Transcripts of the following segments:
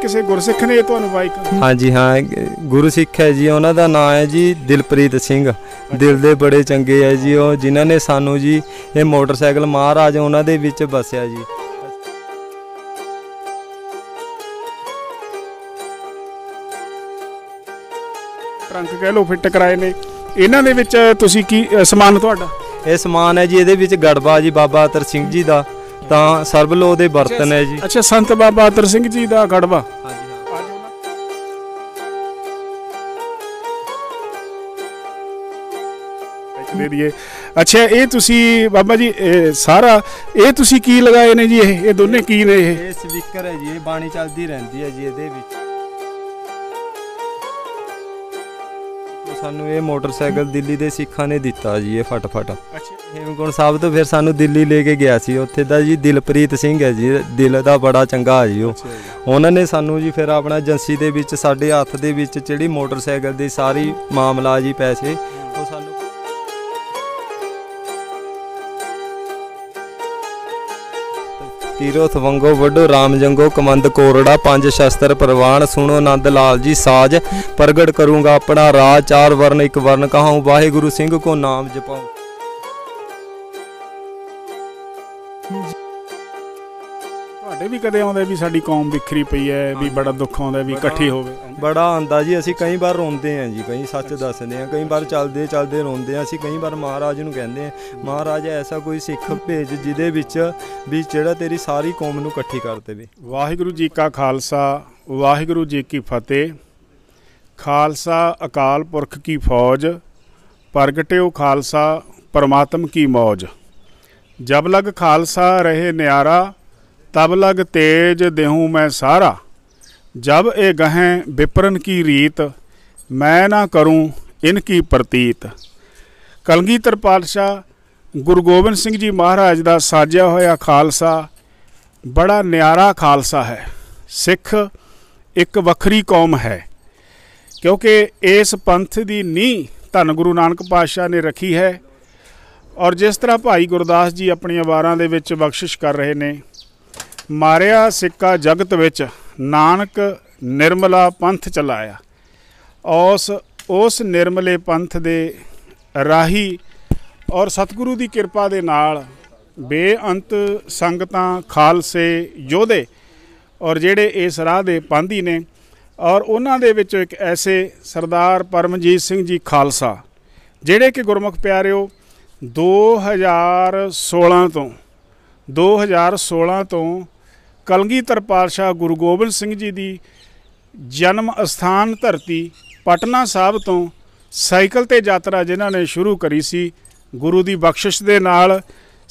ਕਿਸੇ ਗੁਰਸਿੱਖ ਨੇ ਤੁਹਾਨੂੰ ਬਾਈਕ ਹਾਂਜੀ ਹਾਂ ਗੁਰੂ ਸਿੱਖ ਹੈ ਜੀ ਉਹਨਾਂ ਦਾ ਨਾਮ ਹੈ ਜੀ ਦਿਲਪ੍ਰੀਤ ਸਿੰਘ ਦਿਲ ਦੇ ਬੜੇ ਚੰਗੇ ਹੈ ਜੀ ਉਹ ਜਿਨ੍ਹਾਂ ਨੇ ਸਾਨੂੰ ਜੀ ਇਹ ਮੋਟਰਸਾਈਕਲ ਮਹਾਰਾਜ ਉਹਨਾਂ ਦੇ ਵਿੱਚ ਬਸਿਆ ਜੀ ਟਰੰਕ ਕਹਿ ਲੋ ਫਿੱਟ ਕਰਾਏ ਨੇ ਇਹਨਾਂ ਦੇ ਵਿੱਚ ਤੁਸੀਂ ਕੀ ਸਮਾਨ ਤੁਹਾਡਾ ਇਹ ਸਮਾਨ ਹੈ ਜੀ ਇਹਦੇ ਵਿੱਚ ਗੜਬਾ ਜੀ ਬਾਬਾ ਅਤਰ ਸਿੰਘ ਜੀ ਦਾ ਤਾਂ ਲੋ ਦੇ ਬਰਤਨ ਹੈ ਜੀ ਅੱਛਾ ਸੰਤ ਬਾਬਾ ਅਤਰ ਸਿੰਘ ਜੀ ਦਾ ਗੜਵਾ ਦੇ ਦਈਏ ਅੱਛਾ ਇਹ ਤੁਸੀਂ ਬਾਬਾ ਜੀ ਸਾਰਾ ਇਹ ਤੁਸੀਂ ਕੀ ਲਗਾਏ ਨੇ ਜੀ ਇਹ ਇਹ ਦੋਨੇ ਕੀ ਨੇ ਇਹ ਸਪੀਕਰ ਹੈ ਜੀ ਇਹ ਬਾਣੀ ਚੱਲਦੀ ਰਹਿੰਦੀ ਹੈ ਜੀ ਇਹਦੇ ਵਿੱਚ ਸਾਨੂੰ ਇਹ ਮੋਟਰਸਾਈਕਲ ਦਿੱਲੀ ਦੇ ਸਿੱਖਾਂ ਨੇ ਦਿੱਤਾ ਜੀ ਇਹ ਫਟਫਟ ਹੇਮਕੁੰਡ ਸਾਹਿਬ ਤੋਂ ਫਿਰ ਸਾਨੂੰ ਦਿੱਲੀ ਲੈ ਕੇ ਗਿਆ ਸੀ ਉੱਥੇ ਦਾ ਜੀ ਦਿਲਪ੍ਰੀਤ ਸਿੰਘ ਹੈ ਜੀ ਦਿਲ ਦਾ ਬੜਾ ਚੰਗਾ ਹੈ ਜੀ ਉਹ ਉਹਨਾਂ ਨੇ ਸਾਨੂੰ ਜੀ ਫਿਰ ਆਪਣਾ ਏਜੰਸੀ ਦੇ ਵਿੱਚ ਸਾਡੇ ਹੱਥ ਦੇ ਵਿੱਚ ਜਿਹੜੀ ਮੋਟਰਸਾਈਕਲ ਦੀ ਸਾਰੀ ਮਾਮਲਾ ਜੀ ਪੈਸੇ ਤੀਰੋ ਸਵੰਗੋ ਵੱਡੋ ਰਾਮ ਜੰਗੋ ਕਮੰਦ ਕੋਰੜਾ ਪੰਜ ਸ਼ਸਤਰ ਪ੍ਰਵਾਨ ਸੁਣੋ ਆਨੰਦ ਲਾਲ ਜੀ ਸਾਜ ਪ੍ਰਗਟ ਕਰੂੰਗਾ ਆਪਣਾ ਰਾਜ ਚਾਰ ਵਰਨ ਇੱਕ ਵਰਨ ਕਹਾਉ ਵਾਹਿਗੁਰੂ ਸਿੰਘ ਕੋ ਨਾਮ ਜਪਾਉ ਸਾਡੇ ਵੀ ਕਦੇ ਆਉਂਦੇ ਵੀ ਸਾਡੀ ਕੌਮ ਵਿਖਰੀ ਪਈ ਹੈ ਵੀ ਬੜਾ ਦੁੱਖ ਆਉਂਦਾ ਵੀ ਇਕੱਠੀ ਹੋਵੇ ਬੜਾ ਆਂਦਾ ਜੀ ਅਸੀਂ ਕਈ ਵਾਰ ਰੋਂਦੇ ਆਂ ਜੀ ਕਈ ਸੱਚ ਦੱਸਦੇ ਆਂ ਕਈ ਵਾਰ ਚੱਲਦੇ ਚੱਲਦੇ ਰੋਂਦੇ ਆਂ ਅਸੀਂ ਕਈ ਵਾਰ ਮਹਾਰਾਜ ਨੂੰ ਕਹਿੰਦੇ ਆਂ ਮਹਾਰਾਜ ਐਸਾ ਕੋਈ ਸਿੱਖ ਭੇਜ ਜਿਹਦੇ ਵਿੱਚ ਵੀ ਜਿਹੜਾ ਤੇਰੀ ਸਾਰੀ ਕੌਮ ਨੂੰ ਇਕੱਠੀ ਕਰ ਦੇਵੇ ਵਾਹਿਗੁਰੂ ਜੀ ਕਾ ਖਾਲਸਾ ਵਾਹਿਗੁਰੂ ਜੀ ਕੀ ਫਤਿਹ ਖਾਲਸਾ ਅਕਾਲ ਪੁਰਖ ਕੀ ਫੌਜ ਪ੍ਰਗਟਿਓ ਖਾਲਸਾ ਪਰਮਾਤਮ ਕੀ ਮੌਜ ਜਬ ਲਗ ਖਾਲਸਾ ਰਹੇ ਨਿਆਰਾ ਤਬ ਲਗ ਤੇਜ ਦੇਹੂੰ ਮੈਂ ਸਾਰਾ ਜਬ ਇਹ ਗਹੈ ਵਿਪਰਨ ਕੀ ਰੀਤ ਮੈਂ ਨਾ ਕਰੂੰ ਇਨ ਕੀ ਪ੍ਰਤੀਤ ਕਲਗੀਧਰ ਪਾਤਸ਼ਾਹ ਗੁਰੂ ਗੋਬਿੰਦ ਸਿੰਘ ਜੀ ਮਹਾਰਾਜ ਦਾ ਸਾਜਿਆ ਹੋਇਆ ਖਾਲਸਾ ਬੜਾ ਨਿਆਰਾ ਖਾਲਸਾ ਹੈ ਸਿੱਖ ਇੱਕ ਵੱਖਰੀ ਕੌਮ ਹੈ ਕਿਉਂਕਿ ਇਸ ਪੰਥ ਦੀ ਨੀਂਹ ਧੰਨ ਗੁਰੂ ਨਾਨਕ ਪਾਤਸ਼ਾਹ ਨੇ ਰੱਖੀ ਹੈ ਔਰ ਜਿਸ ਤਰ੍ਹਾਂ ਭਾਈ ਗੁਰਦਾਸ ਜੀ ਆਪਣੀਆਂ ਵਾਰਾਂ ਦੇ ਵਿੱਚ ਬਖਸ਼ਿਸ਼ ਕਰ ਰਹੇ ਨੇ ਮਾਰਿਆ ਸਿੱਕਾ ਜਗਤ ਵਿੱਚ ਨਾਨਕ ਨਿਰਮਲਾ ਪੰਥ ਚਲਾਇਆ ਉਸ ਉਸ ਨਿਰਮਲੇ ਪੰਥ ਦੇ ਰਾਹੀ ਔਰ ਸਤਿਗੁਰੂ ਦੀ ਕਿਰਪਾ ਦੇ ਨਾਲ ਬੇਅੰਤ ਸੰਗਤਾਂ ਖਾਲਸੇ ਯੋਧੇ ਔਰ ਜਿਹੜੇ ਇਸ ਰਾਹ ਦੇ ਪੰਧੀ ਨੇ ਔਰ ਉਹਨਾਂ ਦੇ ਵਿੱਚ ਇੱਕ ਐਸੇ ਸਰਦਾਰ ਪਰਮਜੀਤ ਸਿੰਘ ਜੀ ਖਾਲਸਾ ਜਿਹੜੇ ਕਿ ਗੁਰਮੁਖ ਪਿਆਰਿਓ 2016 ਤੋਂ 2016 ਤੋਂ ਕਲਗੀਧਰ ਪਾਤਸ਼ਾਹ ਗੁਰੂ ਗੋਬਿੰਦ ਸਿੰਘ ਜੀ ਦੀ ਜਨਮ ਅਸਥਾਨ ਧਰਤੀ ਪਟਨਾ ਸਾਹਿਬ ਤੋਂ ਸਾਈਕਲ ਤੇ ਯਾਤਰਾ ਜਿਨ੍ਹਾਂ ਨੇ ਸ਼ੁਰੂ ਕਰੀ ਸੀ ਗੁਰੂ ਦੀ ਬਖਸ਼ਿਸ਼ ਦੇ ਨਾਲ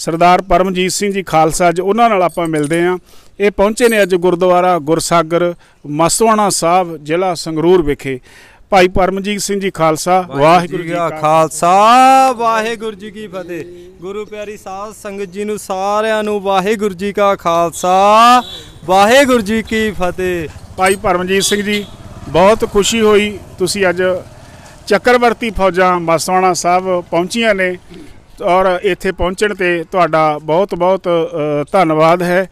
ਸਰਦਾਰ ਪਰਮਜੀਤ ਸਿੰਘ ਜੀ ਖਾਲਸਾ ਜੀ ਉਹਨਾਂ ਨਾਲ ਆਪਾਂ ਮਿਲਦੇ ਆਂ ਇਹ ਪਹੁੰਚੇ ਨੇ ਅੱਜ ਗੁਰਦੁਆਰਾ ਗੁਰਸਾਗਰ ਮਸਵਾਣਾ ਸਾਹਿਬ ਜ਼ਿਲ੍ਹਾ ਸੰਗਰੂਰ ਵਿਖੇ ਭਾਈ ਪਰਮਜੀਤ ਸਿੰਘ ਜੀ ਖਾਲਸਾ ਵਾਹਿਗੁਰੂ ਜੀ ਕਾ ਖਾਲਸਾ ਵਾਹਿਗੁਰੂ ਜੀ ਕੀ ਫਤਿਹ ਗੁਰੂ ਪਿਆਰੀ ਸਾਧ ਸੰਗਤ ਜੀ ਨੂੰ ਸਾਰਿਆਂ ਨੂੰ ਵਾਹਿਗੁਰੂ ਜੀ ਕਾ ਖਾਲਸਾ ਵਾਹਿਗੁਰੂ ਜੀ ਕੀ ਫਤਿਹ ਭਾਈ ਪਰਮਜੀਤ ਸਿੰਘ ਜੀ ਬਹੁਤ ਖੁਸ਼ੀ ਹੋਈ ਤੁਸੀਂ ਅੱਜ ਚੱਕਰਵਰਤੀ ਫੌਜਾਂ ਮਸਵਾਣਾ ਸਾਹਿਬ ਪਹੁੰਚੀਆਂ ਨੇ ਔਰ ਇੱਥੇ ਪਹੁੰਚਣ ਤੇ ਤੁਹਾਡਾ ਬਹੁਤ ਬਹੁਤ ਧੰਨਵਾਦ ਹੈ